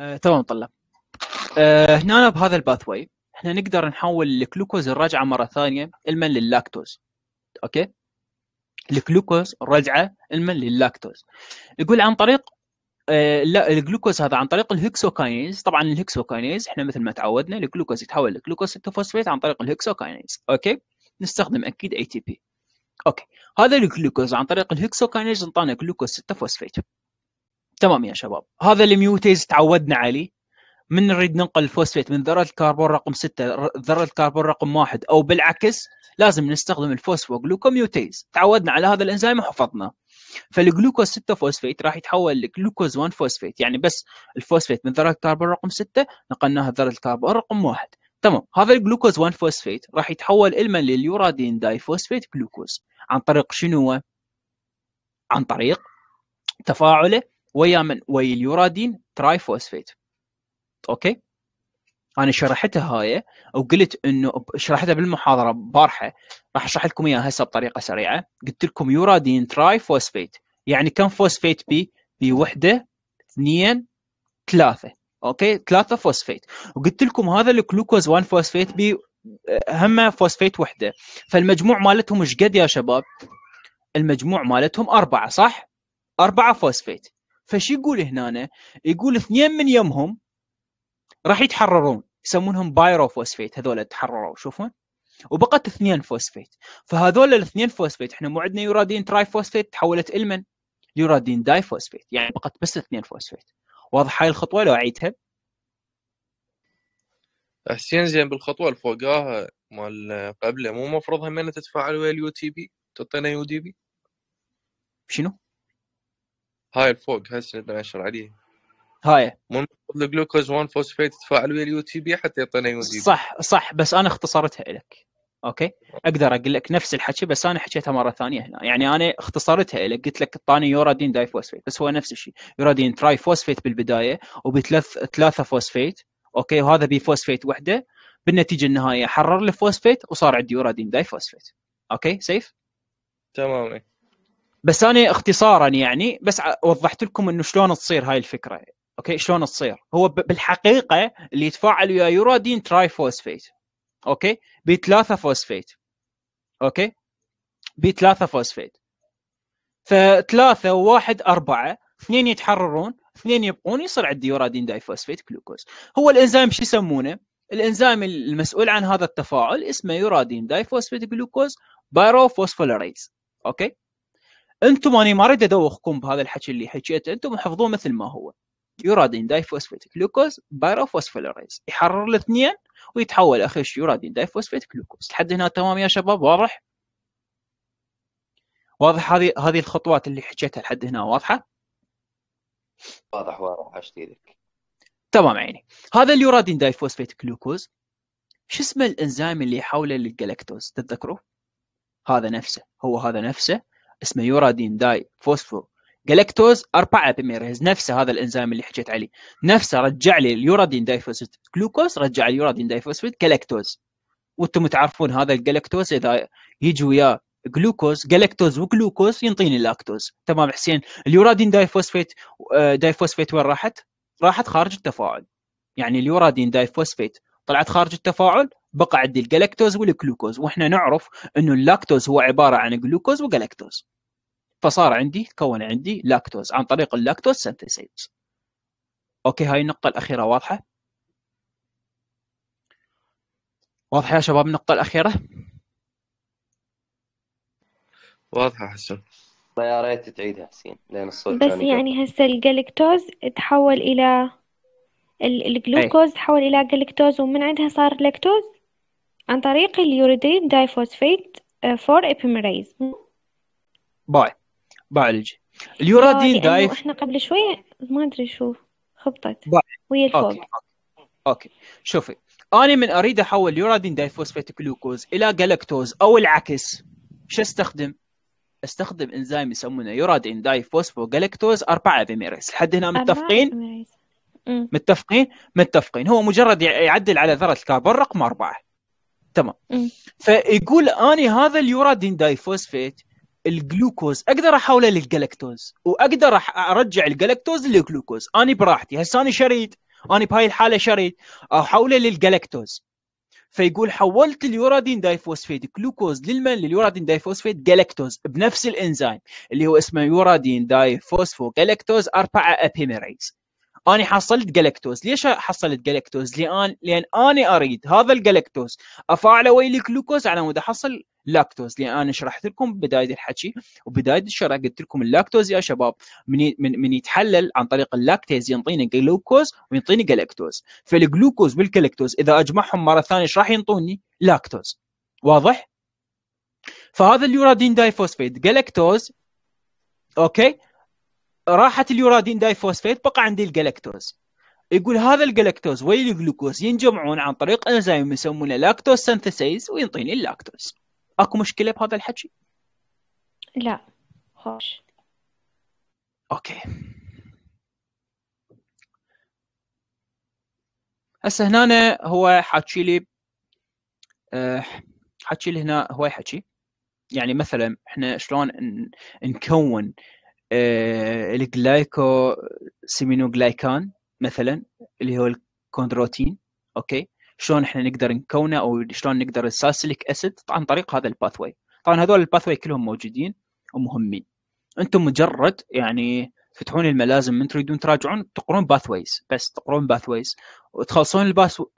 آه، تمام طلع آه، هنا بهذا الباث واي احنا نقدر نحول الجلوكوز الرجعه مره ثانيه المن لللاكتوز اوكي الجلوكوز الرجعه المن لللاكتوز يقول عن طريق آه، لا الجلوكوز هذا عن طريق الهكسوكاينيز طبعا الهكسوكاينيز احنا مثل ما تعودنا الجلوكوز يتحول لجلوكوز 6 فوسفيت عن طريق الهكسوكاينيز اوكي نستخدم اكيد اي تي بي اوكي هذا الجلوكوز عن طريق الهكسوكاينيز انطانا جلوكوز 6 فوسفيت تمام يا شباب هذا الميوتيز تعودنا عليه من نريد ننقل الفوسفيت من ذره الكربون رقم 6 ذره الكربون رقم 1 او بالعكس لازم نستخدم الفوسفوجلوكوميوتيز تعودنا على هذا الانزيم وحفظنا فالجلوكوز 6 فوسفيت راح يتحول لجلوكوز 1 فوسفيت يعني بس الفوسفيت من ذره الكربون رقم 6 نقلناها ذره الكربون رقم 1 تمام هذا الجلوكوز 1 فوسفيت راح يتحول الما لليورادين داي فوسفيت جلوكوز عن طريق شنو عن طريق تفاعله ويا من ويا اليورادين تراي فوسفيت اوكي انا شرحتها هاي وقلت انه شرحتها بالمحاضره بارحه راح اشرح لكم اياها هسه بطريقه سريعه قلت لكم يورادين تراي فوسفيت يعني كم فوسفيت بي وحده اثنين ثلاثه اوكي ثلاثه فوسفيت وقلت لكم هذا الجلوكوز 1 فوسفيت بي هم فوسفيت وحده فالمجموع مالتهم ايش قد يا شباب المجموع مالتهم أربعة صح أربعة فوسفيت فش يقول هنا يقول اثنين من يمهم راح يتحررون يسمونهم بايرو فوسفيت هذول تحرروا شوفون وبقت اثنين فوسفيت فهذول الاثنين فوسفيت احنا مو عندنا يورادين تراي فوسفيت تحولت المن يورادين داي فوسفيت يعني بقت بس اثنين فوسفيت واضح هاي الخطوه لو اعيدها حسين زين بالخطوه اللي فوقها مال قبله مو مفروض همينه تتفاعل ويا اليو تي بي تعطينا يو دي بي شنو؟ هاي الفوق هسه اللي ناشر عليه هاي مو الجلوكوز 1 فوسفيت يتفاعل ويا اليو تي بي حتى يعطينا يو تي بي صح صح بس انا اختصرتها لك اوكي اقدر اقول لك نفس الحكي بس انا حكيتها مره ثانيه هنا يعني انا اختصرتها لك قلت لك اعطاني يورادين داي فوسفيت بس هو نفس الشيء يورادين تراي فوسفيت بالبدايه وبثلاث ثلاثه فوسفيت اوكي وهذا بفوسفيت وحده بالنتيجه النهائيه حرر لي فوسفيت وصار عندي يورادين داي فوسفيت اوكي سيف تمام إيه. بس انا اختصارا يعني بس وضحت لكم انه شلون تصير هاي الفكره اوكي شلون تصير هو بالحقيقه اللي يتفاعل ويا يورادين تراي فوسفيت اوكي بي 3 فوسفيت اوكي بي 3 فوسفيت فثلاثة وواحد أربعة اثنين يتحررون اثنين يبقون يصير عندي يورادين دايفوسفيت جلوكوز هو الانزيم شو يسمونه الانزيم المسؤول عن هذا التفاعل اسمه يورادين دايفوسفيت جلوكوز بايروفوسفولاريز اوكي انتم اني ما اريد ادوخكم بهذا الحكي اللي حكيته انتم حفظوه مثل ما هو يورادين فوسفيت جلوكوز بايروفوسفيلوريز يحرر الاثنين ويتحول اخر شيء يورادين فوسفيت جلوكوز لحد هنا تمام يا شباب واضح واضح هذه هذه الخطوات اللي حكيتها لحد هنا واضحه واضح واضح لك تمام عيني هذا اليورادين فوسفيت جلوكوز شو اسمه الانزيم اللي يحوله للجلاكتوز تتذكروه هذا نفسه هو هذا نفسه اسمه يورادين داي فوسفو جلاكتوز 4 بيميرز نفسه هذا الانزيم اللي حكيت عليه نفسه رجع لي اليورادين فوسفيت جلوكوز رجع اليورادين فوسفيت جلاكتوز وانتم تعرفون هذا الجلاكتوز اذا يجي وياه جلوكوز جلاكتوز وجلوكوز ينطيني اللاكتوز تمام حسين اليورادين داي فوسفيت آه، وين راحت؟ راحت خارج التفاعل يعني اليورادين فوسفيت طلعت خارج التفاعل بقى عندي الجلاكتوز والجلوكوز واحنا نعرف انه اللاكتوز هو عباره عن جلوكوز وجلاكتوز فصار عندي كون عندي لاكتوز عن طريق اللاكتوز سنتسيز اوكي هاي النقطه الاخيره واضحه واضحه يا شباب النقطه الاخيره واضحه حسن ما يا ريت تعيدها حسين لان الصوت بس يعني هسه الجلكتوز تحول الى الجلوكوز إيه. تحول الى جلكتوز ومن عندها صار لاكتوز عن طريق اليوريدين دايفوسفيت فور آه، إبيميريز باي بعالج اليورادين آه، دايف احنا قبل شوية ما ادري شو خبطت باي. ويا الفوق أوكي. اوكي شوفي انا من اريد احول اليورادين دايفوسفيت جلوكوز الى جلاكتوز او العكس شو استخدم؟ استخدم انزيم يسمونه يورادين دايفوسفو جلاكتوز 4 ابيميريز لحد هنا متفقين؟ متفقين؟ متفقين هو مجرد يعدل على ذره الكربون رقم اربعه تمام فيقول اني هذا اليورادين دايفوسفيت الجلوكوز اقدر احوله للجلكتوز واقدر ارجع الجلكتوز للجلوكوز اني براحتي هسه اني شريد اني بهاي الحاله شريد احوله للجلكتوز فيقول حولت اليورادين دايفوسفيت جلوكوز للمن لليورادين دايفوسفيت جلكتوز بنفس الانزيم اللي هو اسمه يورادين دايفوسفو جلكتوز 4 ابيميريز انا حصلت جالكتوز ليش حصلت جالكتوز لان لان انا اريد هذا الجالكتوز افاعله ويا الجلوكوز على مود احصل لاكتوز لان انا شرحت لكم بدايه الحكي وبدايه الشرح قلت لكم اللاكتوز يا شباب من من, من يتحلل عن طريق اللاكتيز ينطيني جلوكوز وينطيني جالكتوز فالجلوكوز والجالكتوز اذا اجمعهم مره ثانيه ايش راح ينطوني؟ لاكتوز واضح؟ فهذا اليورادين دايفوسفيد جالكتوز اوكي راحت اليورادين داي فوسفيت بقى عندي الجلاكتوز يقول هذا الجلاكتوز والجلوكوز ينجمعون عن طريق انزيم يسمونه لاكتوز سنثسيز وينطيني اللاكتوز اكو مشكله بهذا الحكي؟ لا خوش اوكي هسه آه، هنا هو حكي لي حكي لي هنا هواي حكي يعني مثلا احنا شلون نكون آه، الجلايكو جلايكان مثلا اللي هو الكوندروتين اوكي شلون احنا نقدر نكونه او شلون نقدر السالسيليك اسيد عن طريق هذا الباث واي طبعا هذول الباث واي كلهم موجودين ومهمين انتم مجرد يعني تفتحون الملازم من تريدون تراجعون تقرون باثويز بس تقرون باثويز وتخلصون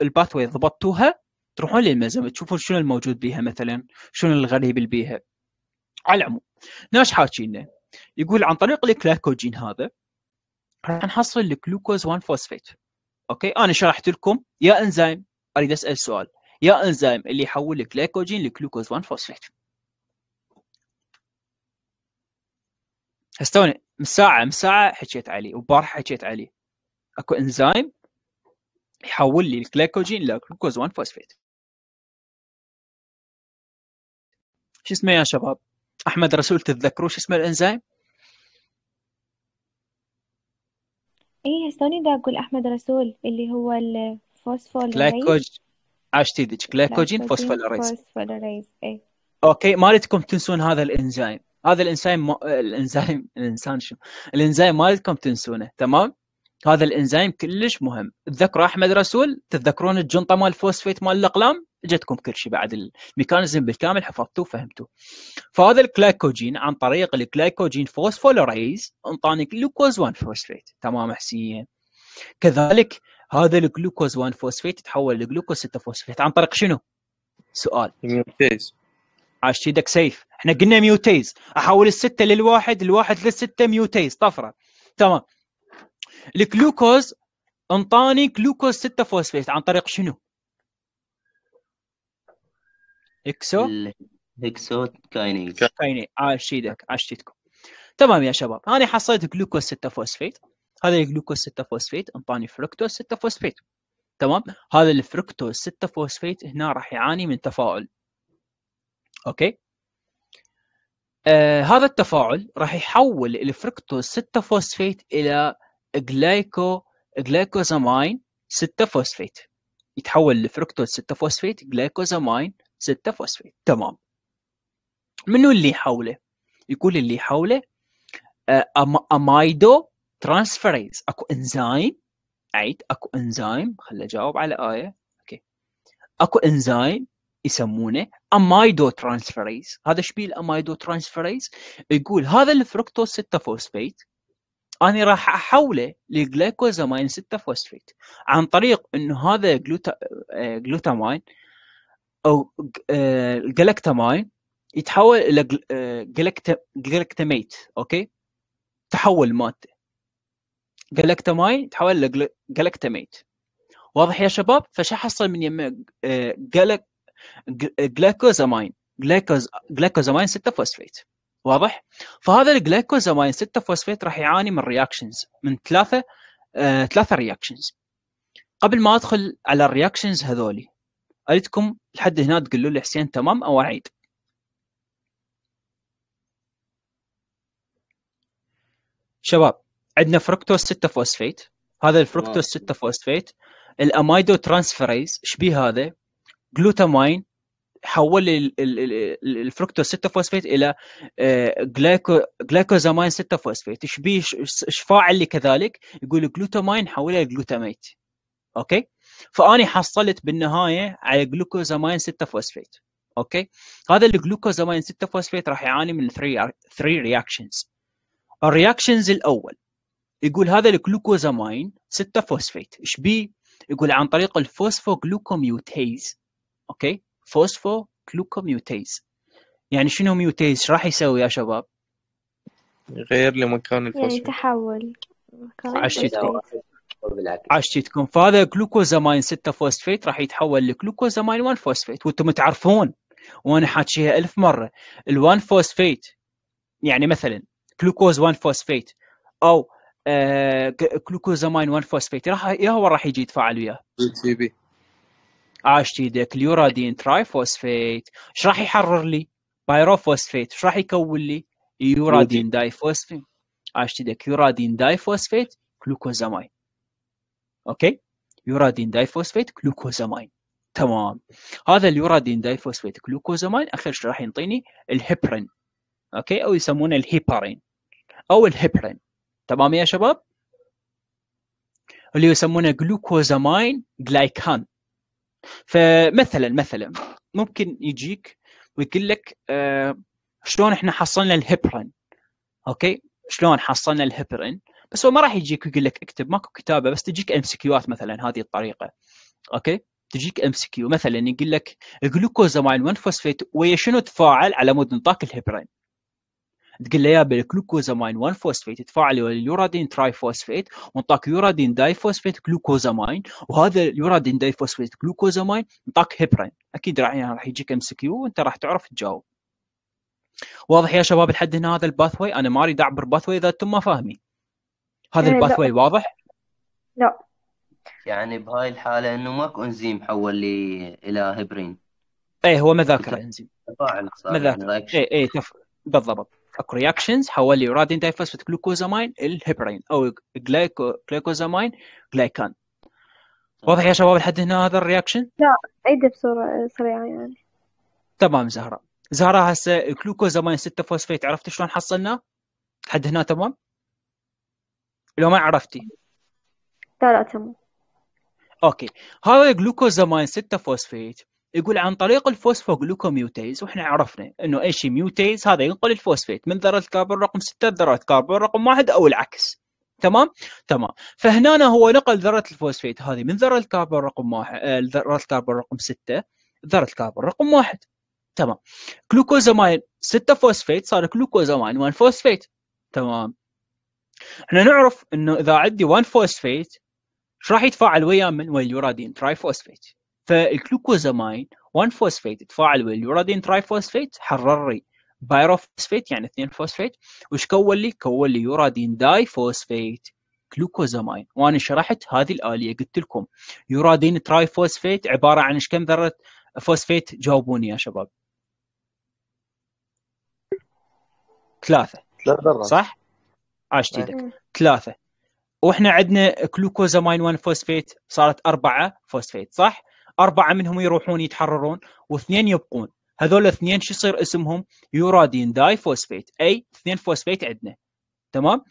الباثوي ضبطتوها تروحون للملازم تشوفون شنو الموجود بيها مثلا شنو الغريب اللي بيها على العموم ناش حاكينا يقول عن طريق الكلاكوجين هذا راح نحصل الجلوكوز 1 فوسفيت اوكي انا شرحت لكم يا انزيم اريد اسال سؤال يا انزيم اللي يحول الكلاكوجين لجلوكوز 1 فوسفيت استوني من ساعة من ساعة حكيت عليه وبارحة حكيت عليه اكو انزيم يحول لي الجليكوجين لجلوكوز 1 فوسفيت شو اسمه يا شباب؟ احمد رسول تتذكروا شو اسم الانزيم ايه استني ده اقول احمد رسول اللي هو الفوسفول جلايكوج عشتي ديج جلايكوجين فوسفوليريز فوسفوليريز اي اوكي مالتكم تنسون هذا الانزيم هذا الانزيم الانزيم الانسان شو الانزيم مالتكم تنسونه تمام هذا الانزيم كلش مهم تذكروا احمد رسول تتذكرون الجنطه مال الفوسفيت مال الاقلام جتكم كل شيء بعد الميكانيزم بالكامل حفظتوه وفهمتوه فهذا الكلايكوجين عن طريق الكلايكوجين فوسفولوريز انطاني جلوكوز 1 فوسفيت تمام حسين كذلك هذا الجلوكوز 1 فوسفيت تحول لجلوكوز 6 فوسفيت عن طريق شنو؟ سؤال ميوتيز عاش ايدك سيف احنا قلنا ميوتيز احول الستة للواحد الواحد للستة ميوتيز طفرة تمام الجلوكوز انطاني جلوكوز 6 فوسفيت عن طريق شنو؟ اكسو اكسو كاينيز كاينيز عاشيدك عاشيتكم تمام يا شباب انا حصلت جلوكوز 6 فوسفيت هذا الجلوكوز 6 فوسفيت انطاني فركتوز 6 فوسفيت تمام هذا الفركتوز 6 فوسفيت هنا راح يعاني من تفاعل اوكي آه هذا التفاعل راح يحول الفركتوز 6 فوسفيت الى جلايكو جلايكوزاماين 6 فوسفيت يتحول لفركتوز 6 فوسفيت جلايكوزاماين 6 فوسفيت تمام منو اللي حوله يقول اللي حوله آه، امايدو ترانسفيريز اكو انزيم عيد اكو انزيم خليني اجاوب على ايه اوكي اكو انزيم يسمونه امايدو ترانسفيريز هذا ايش بيه الامايدو ترانسفيريز يقول هذا الفركتوز 6 فوسفيت انا راح احوله لجلايكوزاماين 6 فوسفيت عن طريق انه هذا جلوتا آه، جلوتاماين او آه، جلاكتاماين يتحول الى آه، جلاكتاميت اوكي تحول مادته جلاكتاماين يتحول الى جلاكتاميت واضح يا شباب فش حصل من يمه جلاك جلايكوزامين جلايكوزامين 6 فوسفيت واضح؟ فهذا الجلايكوزاماين 6 فوسفيت راح يعاني من رياكشنز من ثلاثه آه، ثلاثه رياكشنز قبل ما ادخل على الرياكشنز هذولي اريدكم لحد هنا تقولوا لي حسين تمام او اعيد شباب عندنا فركتوز 6 فوسفيت هذا الفركتوز 6 فوسفيت الاميدو ترانسفيريز ايش بيه هذا؟ جلوتامين حول الفركتوز 6 فوسفيت الى آه، جلايكو جلايكوزامين 6 فوسفيت ايش بيه ايش فاعل لي كذلك يقول جلوتامين حولها لجلوتاميت اوكي فاني حصلت بالنهايه على جلوكوزامين 6 فوسفيت اوكي هذا الجلوكوزامين 6 فوسفيت راح يعاني من 3 3 رياكشنز الرياكشنز الاول يقول هذا الجلوكوزامين 6 فوسفيت ايش بيه يقول عن طريق الفوسفوجلوكوميوتيز اوكي فوسفو جلوكوميوتيز يعني شنو ميوتيز راح يسوي يا شباب غير لمكان يعني الفوسفو يعني تحول عشتكم تكون فهذا جلوكوزاماين 6 فوسفيت راح يتحول لجلوكوزاماين 1 فوسفيت وانتم تعرفون وانا حاكيها ألف مره ال1 فوسفيت يعني مثلا جلوكوز 1 فوسفيت او جلوكوزاماين آه، 1 فوسفيت راح يا هو راح يجي يتفاعل وياه عاشت آه، كليورادين اليورادين ترايفوسفيت ايش راح يحرر لي؟ بايروفوسفيت ايش راح يكون لي؟ يورادين دايفوسفيت عاشت آه، ايدك يورادين دايفوسفيت جلوكوزاماين اوكي يورادين دايفوسفيت جلوكوزاماين تمام هذا اليورادين دايفوسفيت جلوكوزاماين اخر شيء راح ينطيني الهيبرين اوكي او يسمونه الهيبارين او الهيبرين تمام يا شباب اللي يسمونه جلوكوزاماين جلايكان فمثلا مثلا ممكن يجيك ويقول لك آه شلون احنا حصلنا الهبرين اوكي شلون حصلنا الهبرين بس هو ما راح يجيك ويقول لك اكتب ماكو كتابه بس تجيك ام كيوات مثلا هذه الطريقه اوكي تجيك ام كيو مثلا يقول لك ماين 1 فوسفيت ويا شنو تفاعل على مود نطاق الهبرين تقول له يا بالجلوكوزامين 1 فوسفيت تفاعل ويا اليورادين تراي فوسفيت ونطاك يورادين داي فوسفيت جلوكوزامين وهذا اليورادين داي فوسفيت جلوكوزامين نطاك هيبرين اكيد راح يعني راح يجيك ام سي كيو وانت راح تعرف تجاوب واضح يا شباب لحد هنا هذا الباثوي انا ما اريد اعبر باثوي اذا انتم ما فاهمين هذا إيه، الباثوي واضح؟ لا يعني بهاي الحاله انه ماكو انزيم حول لي الى هبرين ايه هو مذاكرة انزيم تفاعل صار ما يعني اي ايه ايه تف... بالضبط اكو رياكشنز حوالي يورادين دايفوسفيت جلوكوزامين الهيبرين او جلايكو جلوكوزامين جلايكان واضح يا شباب لحد هنا هذا الرياكشن؟ لا عيده بصوره سريعه يعني تمام زهره زهره هسه جلوكوزامين 6 فوسفيت عرفت شلون حصلناه؟ لحد هنا تمام؟ لو ما عرفتي لا لا تمام اوكي هذا جلوكوزامين 6 فوسفيت يقول عن طريق الفوسفوغلوكوميوتيز واحنا عرفنا انه ايش ميوتيز هذا ينقل الفوسفيت من ذره الكربون رقم 6 لذره الكربون رقم واحد او العكس تمام تمام فهنا هو نقل ذره الفوسفيت هذه من ذره الكربون رقم واحد آه، ذره الكربون رقم 6 ذره الكربون رقم واحد تمام جلوكوزاماين 6 فوسفيت صار جلوكوزاماين 1 فوسفيت تمام احنا نعرف انه اذا عندي 1 فوسفيت ايش راح يتفاعل ويا من ويا اليورادين تراي فوسفيت فالجلوكوزامين 1 فوسفيت تفاعل اليورادين تراي فوسفيت حرر لي بايروفوسفيت يعني 2 فوسفيت وش كون لي؟ كون لي يورادين داي فوسفيت جلوكوزامين وانا شرحت هذه الاليه قلت لكم يورادين تراي فوسفيت عباره عن ايش كم ذره فوسفيت جاوبوني يا شباب ثلاثة صح؟ عاشت ايدك ثلاثة واحنا عندنا كلوكوزامين 1 فوسفيت صارت أربعة فوسفيت صح؟ اربعه منهم يروحون يتحررون واثنين يبقون هذول الاثنين شو يصير اسمهم يورادين داي فوسفيت اي اثنين فوسفيت عندنا تمام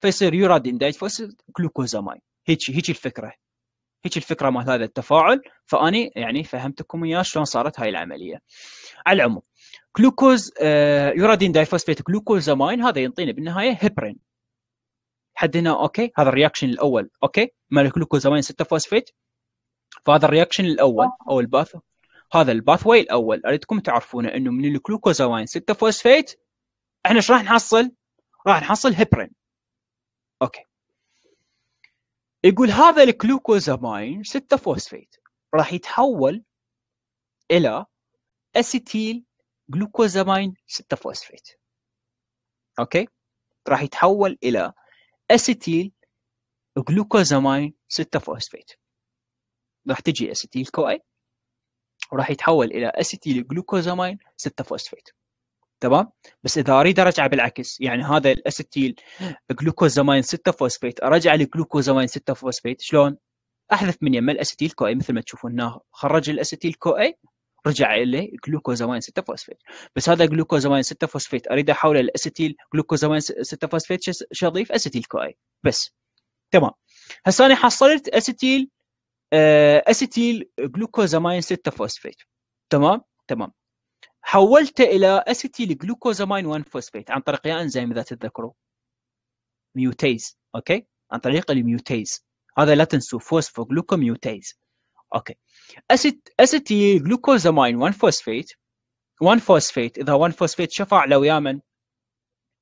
فيصير يورادين داي فوسفيت جلوكوزاماين هيك هيك الفكره هيك الفكره مال هذا التفاعل فاني يعني فهمتكم اياه شلون صارت هاي العمليه على العموم جلوكوز آه يورادين داي فوسفيت جلوكوزاماين هذا ينطينا بالنهايه هيبرين حد هنا اوكي هذا الرياكشن الاول اوكي مال الجلوكوزامين 6 فوسفيت فهذا الرياكشن الاول آه. او الباث هذا الباث واي الاول اريدكم تعرفونه انه من الجلوكوزامين 6 فوسفيت احنا ايش راح نحصل؟ راح نحصل هيبرين اوكي يقول هذا الجلوكوزامين 6 فوسفيت راح يتحول الى اسيتيل جلوكوزاماين 6 فوسفيت اوكي راح يتحول الى اسيتيل جلوكوزاماين 6 فوسفيت راح تجي اسيتيل كوي وراح يتحول الى اسيتيل جلوكوزامين 6 فوسفيت تمام بس اذا اريد ارجعه بالعكس يعني هذا الاسيتيل جلوكوزامين 6 فوسفيت ارجع لجلوكوزامين 6 فوسفيت شلون؟ احذف من يمه الاسيتيل كوي مثل ما تشوفون هنا خرج الاسيتيل كوي رجع الي جلوكوزامين 6 فوسفيت بس هذا جلوكوزامين 6 فوسفيت اريد احوله لاسيتيل جلوكوزامين 6 فوسفيت شو اضيف اسيتيل كوي بس تمام هسه انا حصلت اسيتيل آه، اسيتيل جلوكوزاماين 6 فوسفيت تمام تمام حولته الى اسيتيل جلوكوزاماين 1 فوسفيت عن طريق يا انزيم اذا تتذكروا ميوتيز اوكي عن طريق الميوتيز هذا لا تنسوا فوسفو جلوكو ميوتيز اوكي اسيت اسيتيل جلوكوزاماين 1 فوسفيت 1 فوسفيت اذا 1 فوسفيت شفع لو يا من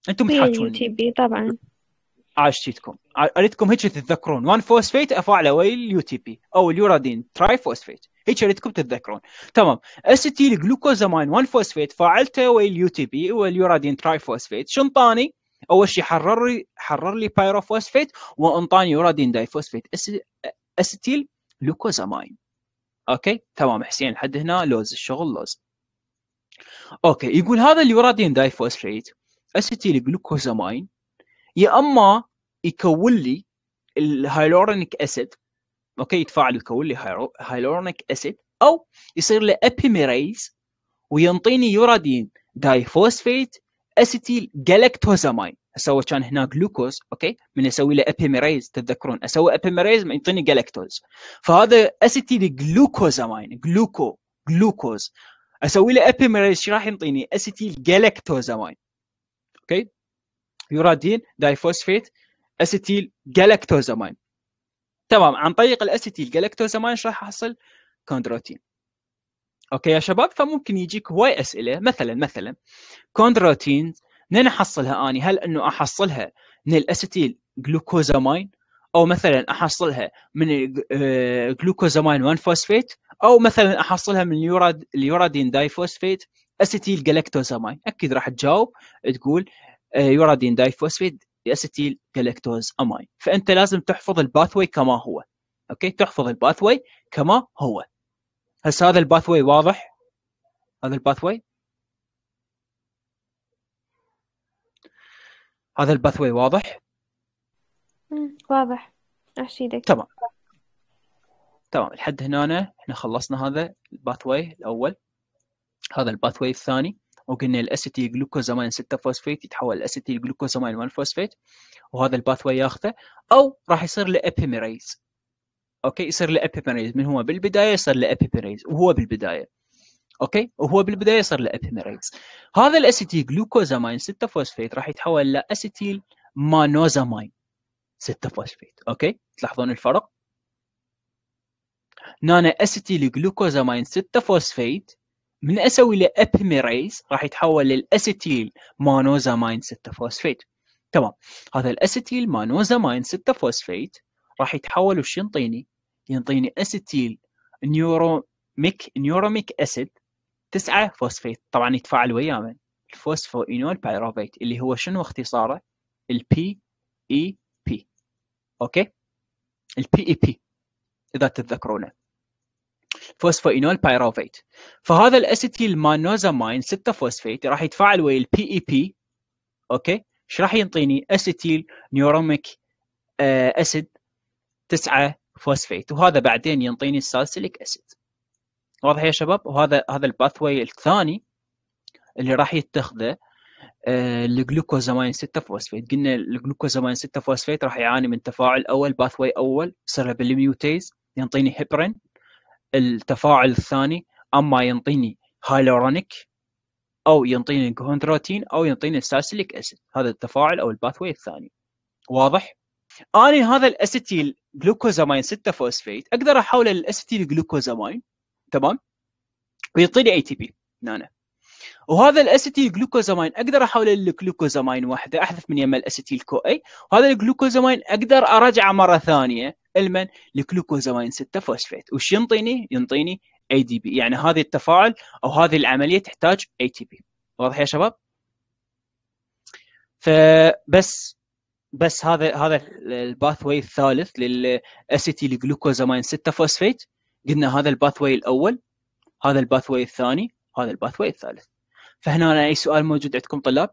انتم تي بي طبعا عاشتيتكم اريدكم هيك تتذكرون 1 فوسفيت افعله وي اليو تي بي او اليورادين تراي فوسفيت هيك اريدكم تتذكرون تمام اسيتيل جلوكوزامين 1 فوسفيت فاعلته وي اليو تي بي واليورادين تراي فوسفيت شنطاني اول شيء حرر لي حرر لي بايروفوسفيت وانطاني يورادين دايفوسفيت اسيتيل جلوكوزامين اوكي تمام حسين لحد هنا لوز الشغل لوز اوكي يقول هذا اليورادين دايفوسفيت اسيتيل جلوكوزامين يا اما يكون لي الهايلورونيك اسيد اوكي يتفاعل يكون لي هايلورونيك اسيد او يصير له ابيميريز وينطيني يورادين دايفوسفيت اسيتيل جالكتوزاماين اسوي كان هنا جلوكوز اوكي من اسوي له ابيميريز تتذكرون اسوي ابيميريز يعطيني جلاكتوز فهذا اسيتيل جلوكوزاماين جلوكو جلوكوز اسوي له ابيميريز شو راح يعطيني اسيتيل جالكتوزاماين يورادين دايفوسفيت اسيتيل جلاكتوزامين تمام عن طريق الاسيتيل جلاكتوزامين ايش راح احصل كوندروتين اوكي يا شباب فممكن يجيك هواي اسئله مثلا مثلا كوندروتين منين احصلها اني هل انه احصلها من الاسيتيل جلوكوزامين او مثلا احصلها من آه، جلوكوزامين 1 فوسفيت او مثلا احصلها من اليوراد اليورادين دايفوسفيت اسيتيل جلاكتوزامين اكيد راح تجاوب تقول آه، يورادين دايفوسفيد لاسيتيل جلكتوز اماين فانت لازم تحفظ الباثوي كما هو اوكي تحفظ الباثوي كما هو هسه هذا الباثوي واضح هذا الباثوي هذا الباثوي واضح واضح اشيدك تمام تمام لحد هنا احنا خلصنا هذا الباثوي الاول هذا الباثوي الثاني وقلنا الاسيتيل جلوكوزامين 6 فوسفيت يتحول الاسيتيل جلوكوزامين 1 فوسفيت وهذا الباث واي ياخذه او راح يصير له ابيميريز اوكي يصير له ابيميريز من هو بالبدايه يصير له ابيميريز وهو بالبدايه اوكي وهو بالبدايه يصير له ابيميريز هذا الاسيتيل جلوكوزامين 6 فوسفيت راح يتحول لاسيتيل مانوزامين 6 فوسفيت اوكي تلاحظون الفرق نانا اسيتيل جلوكوزامين 6 فوسفيت من اسوي له ابيميريز راح يتحول للاسيتيل مانوزامين 6 فوسفيت تمام هذا الاسيتيل مانوزامين 6 فوسفيت راح يتحول وش ينطيني؟ ينطيني اسيتيل نيوروميك نيوروميك اسيد 9 فوسفيت طبعا يتفاعل وياه من الفوسفوينول بايروفيت اللي هو شنو اختصاره؟ البي اي بي e اوكي؟ البي اي بي e اذا تتذكرونه فوسفوينول بايروفيت فهذا الاسيتيل مانوزاماين 6 فوسفيت راح يتفاعل ويا البي اي بي e اوكي ايش راح ينطيني اسيتيل نيوروميك آه، اسيد 9 فوسفيت وهذا بعدين ينطيني السالسيليك اسيد واضح يا شباب وهذا هذا الباثوي الثاني اللي راح يتخذه آه، الجلوكوزاماين 6 فوسفيت قلنا الجلوكوزاماين 6 فوسفيت راح يعاني من تفاعل اول باثوي اول يصير بالميوتيز ينطيني هيبرين التفاعل الثاني اما ينطيني هايلورونيك او ينطيني كونتروتين او ينطيني الساسيليك اسيد هذا التفاعل او الباثوي الثاني واضح اني هذا الاسيتيل جلوكوزاماين 6 فوسفيت اقدر احوله للاسيتيل جلوكوزاماين تمام ويعطيني اي تي بي هنا وهذا الاسيتيل جلوكوزاماين اقدر احوله للجلوكوزاماين واحده احذف من يمه الاسيتيل كو اي وهذا الجلوكوزاماين اقدر ارجعه مره ثانيه المن لجلوكوزامين 6 فوسفيت وش ينطيني ينطيني اي دي بي يعني هذه التفاعل او هذه العمليه تحتاج اي تي بي واضح يا شباب فبس بس هذا هذا الباثوي الثالث للاسيتيل جلوكوزامين 6 فوسفيت قلنا هذا الباثوي الاول هذا الباثوي الثاني هذا الباثوي الثالث فهنا أنا اي سؤال موجود عندكم طلاب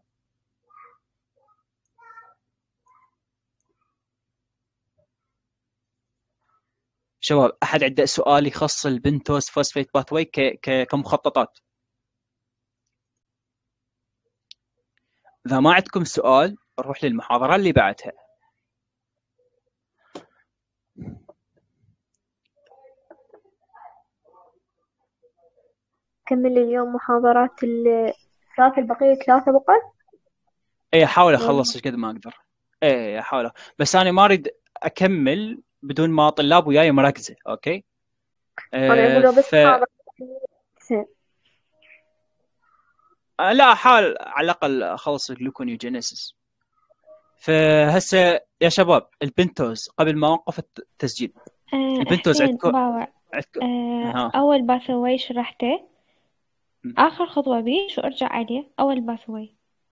شباب احد عنده سؤال يخص البنتوز فوسفيت باثوي كمخططات اذا ما عندكم سؤال نروح للمحاضره اللي بعدها كمل اليوم محاضرات الثلاثة البقيه ثلاثه بقى اي احاول إيه. اخلص قد ما اقدر اي احاول بس انا ما اريد اكمل بدون ما طلاب وياي مركزه اوكي طيب، آه، ف... آه، لا حال على الاقل اخلص الجلوكونيوجينيسيس فهسه يا شباب البنتوز قبل ما اوقف التسجيل آه، البنتوز عندكم عندكم آه اول باثوي شرحته اخر خطوه بي شو ارجع عليه اول باثوي